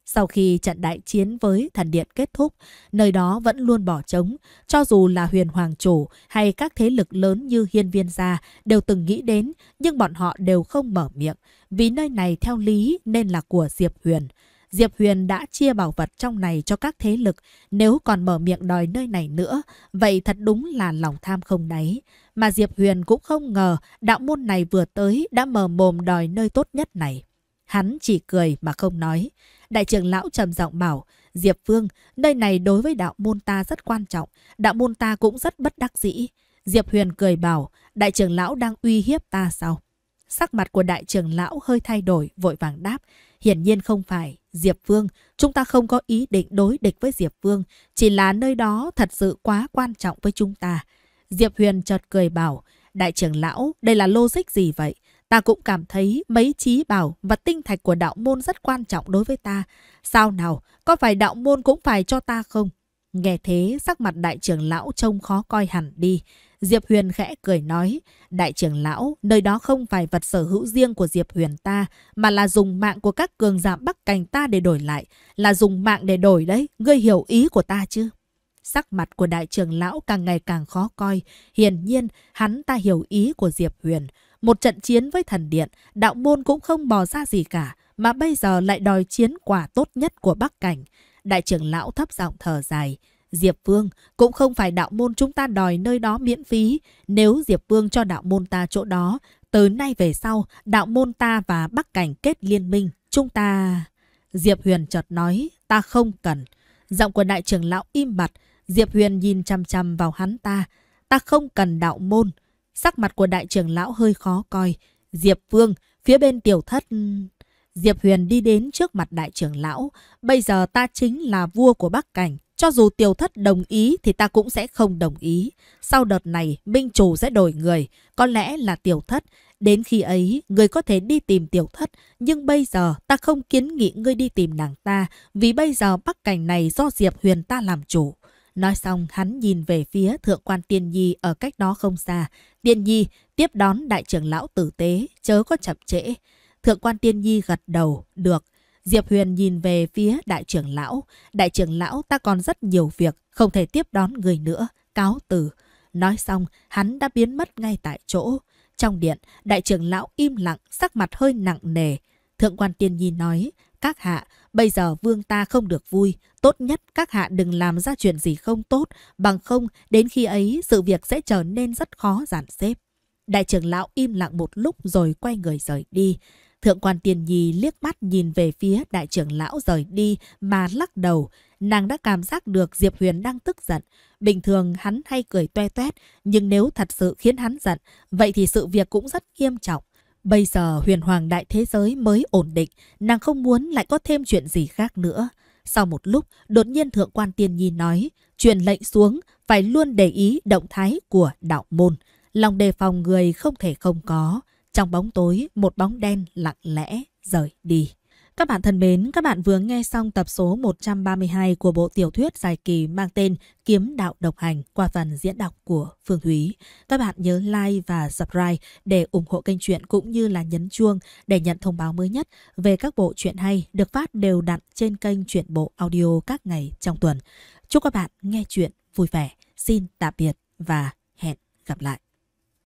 Sau khi trận đại chiến với thần điện kết thúc, nơi đó vẫn luôn bỏ trống, cho dù là huyền hoàng chủ hay các thế lực lớn như hiên viên gia đều từng nghĩ đến, nhưng bọn họ đều không mở miệng, vì nơi này theo lý nên là của Diệp Huyền. Diệp Huyền đã chia bảo vật trong này cho các thế lực, nếu còn mở miệng đòi nơi này nữa, vậy thật đúng là lòng tham không đáy. Mà Diệp Huyền cũng không ngờ đạo môn này vừa tới đã mờ mồm đòi nơi tốt nhất này. Hắn chỉ cười mà không nói. Đại trưởng lão trầm giọng bảo, Diệp Phương, nơi này đối với đạo môn ta rất quan trọng, đạo môn ta cũng rất bất đắc dĩ. Diệp Huyền cười bảo, đại trưởng lão đang uy hiếp ta sao? Sắc mặt của đại trưởng lão hơi thay đổi, vội vàng đáp. Hiển nhiên không phải, Diệp Vương, chúng ta không có ý định đối địch với Diệp Vương, chỉ là nơi đó thật sự quá quan trọng với chúng ta. Diệp Huyền chợt cười bảo, đại trưởng lão, đây là logic gì vậy? Ta cũng cảm thấy mấy trí bảo và tinh thạch của đạo môn rất quan trọng đối với ta. Sao nào, có phải đạo môn cũng phải cho ta không? Nghe thế, sắc mặt đại trưởng lão trông khó coi hẳn đi. Diệp Huyền khẽ cười nói, đại trưởng lão, nơi đó không phải vật sở hữu riêng của Diệp Huyền ta, mà là dùng mạng của các cường giả bắc cảnh ta để đổi lại, là dùng mạng để đổi đấy, ngươi hiểu ý của ta chứ? Sắc mặt của đại trưởng lão càng ngày càng khó coi, hiển nhiên hắn ta hiểu ý của Diệp Huyền, một trận chiến với thần điện, đạo môn cũng không bò ra gì cả, mà bây giờ lại đòi chiến quả tốt nhất của Bắc Cảnh. Đại trưởng lão thấp giọng thở dài. Diệp Vương cũng không phải đạo môn chúng ta đòi nơi đó miễn phí. Nếu Diệp Vương cho đạo môn ta chỗ đó, từ nay về sau, đạo môn ta và Bắc Cảnh kết liên minh, chúng ta... Diệp Huyền chợt nói, ta không cần. Giọng của đại trưởng lão im bặt, Diệp Huyền nhìn chằm chằm vào hắn ta. Ta không cần đạo môn, Sắc mặt của đại trưởng lão hơi khó coi. Diệp Phương, phía bên tiểu thất... Diệp Huyền đi đến trước mặt đại trưởng lão. Bây giờ ta chính là vua của Bắc Cảnh. Cho dù tiểu thất đồng ý thì ta cũng sẽ không đồng ý. Sau đợt này, minh chủ sẽ đổi người. Có lẽ là tiểu thất. Đến khi ấy, người có thể đi tìm tiểu thất. Nhưng bây giờ, ta không kiến nghị ngươi đi tìm nàng ta. Vì bây giờ bắc cảnh này do Diệp Huyền ta làm chủ. Nói xong hắn nhìn về phía thượng quan tiên nhi ở cách đó không xa. Tiên nhi tiếp đón đại trưởng lão tử tế, chớ có chậm trễ. Thượng quan tiên nhi gật đầu, được. Diệp Huyền nhìn về phía đại trưởng lão. Đại trưởng lão ta còn rất nhiều việc, không thể tiếp đón người nữa. Cáo từ. Nói xong, hắn đã biến mất ngay tại chỗ. Trong điện, đại trưởng lão im lặng, sắc mặt hơi nặng nề. Thượng quan tiên nhi nói, các hạ, Bây giờ vương ta không được vui, tốt nhất các hạ đừng làm ra chuyện gì không tốt, bằng không đến khi ấy sự việc sẽ trở nên rất khó giản xếp. Đại trưởng lão im lặng một lúc rồi quay người rời đi. Thượng quan tiền nhi liếc mắt nhìn về phía đại trưởng lão rời đi mà lắc đầu. Nàng đã cảm giác được Diệp Huyền đang tức giận. Bình thường hắn hay cười toe toét, nhưng nếu thật sự khiến hắn giận, vậy thì sự việc cũng rất nghiêm trọng. Bây giờ huyền hoàng đại thế giới mới ổn định, nàng không muốn lại có thêm chuyện gì khác nữa. Sau một lúc, đột nhiên thượng quan tiên nhi nói, truyền lệnh xuống, phải luôn để ý động thái của đạo môn. Lòng đề phòng người không thể không có. Trong bóng tối, một bóng đen lặng lẽ rời đi. Các bạn thân mến, các bạn vừa nghe xong tập số 132 của bộ tiểu thuyết dài kỳ mang tên Kiếm Đạo Độc Hành qua phần diễn đọc của Phương Thúy. Các bạn nhớ like và subscribe để ủng hộ kênh truyện cũng như là nhấn chuông để nhận thông báo mới nhất về các bộ truyện hay được phát đều đặn trên kênh truyện bộ audio các ngày trong tuần. Chúc các bạn nghe chuyện vui vẻ. Xin tạm biệt và hẹn gặp lại.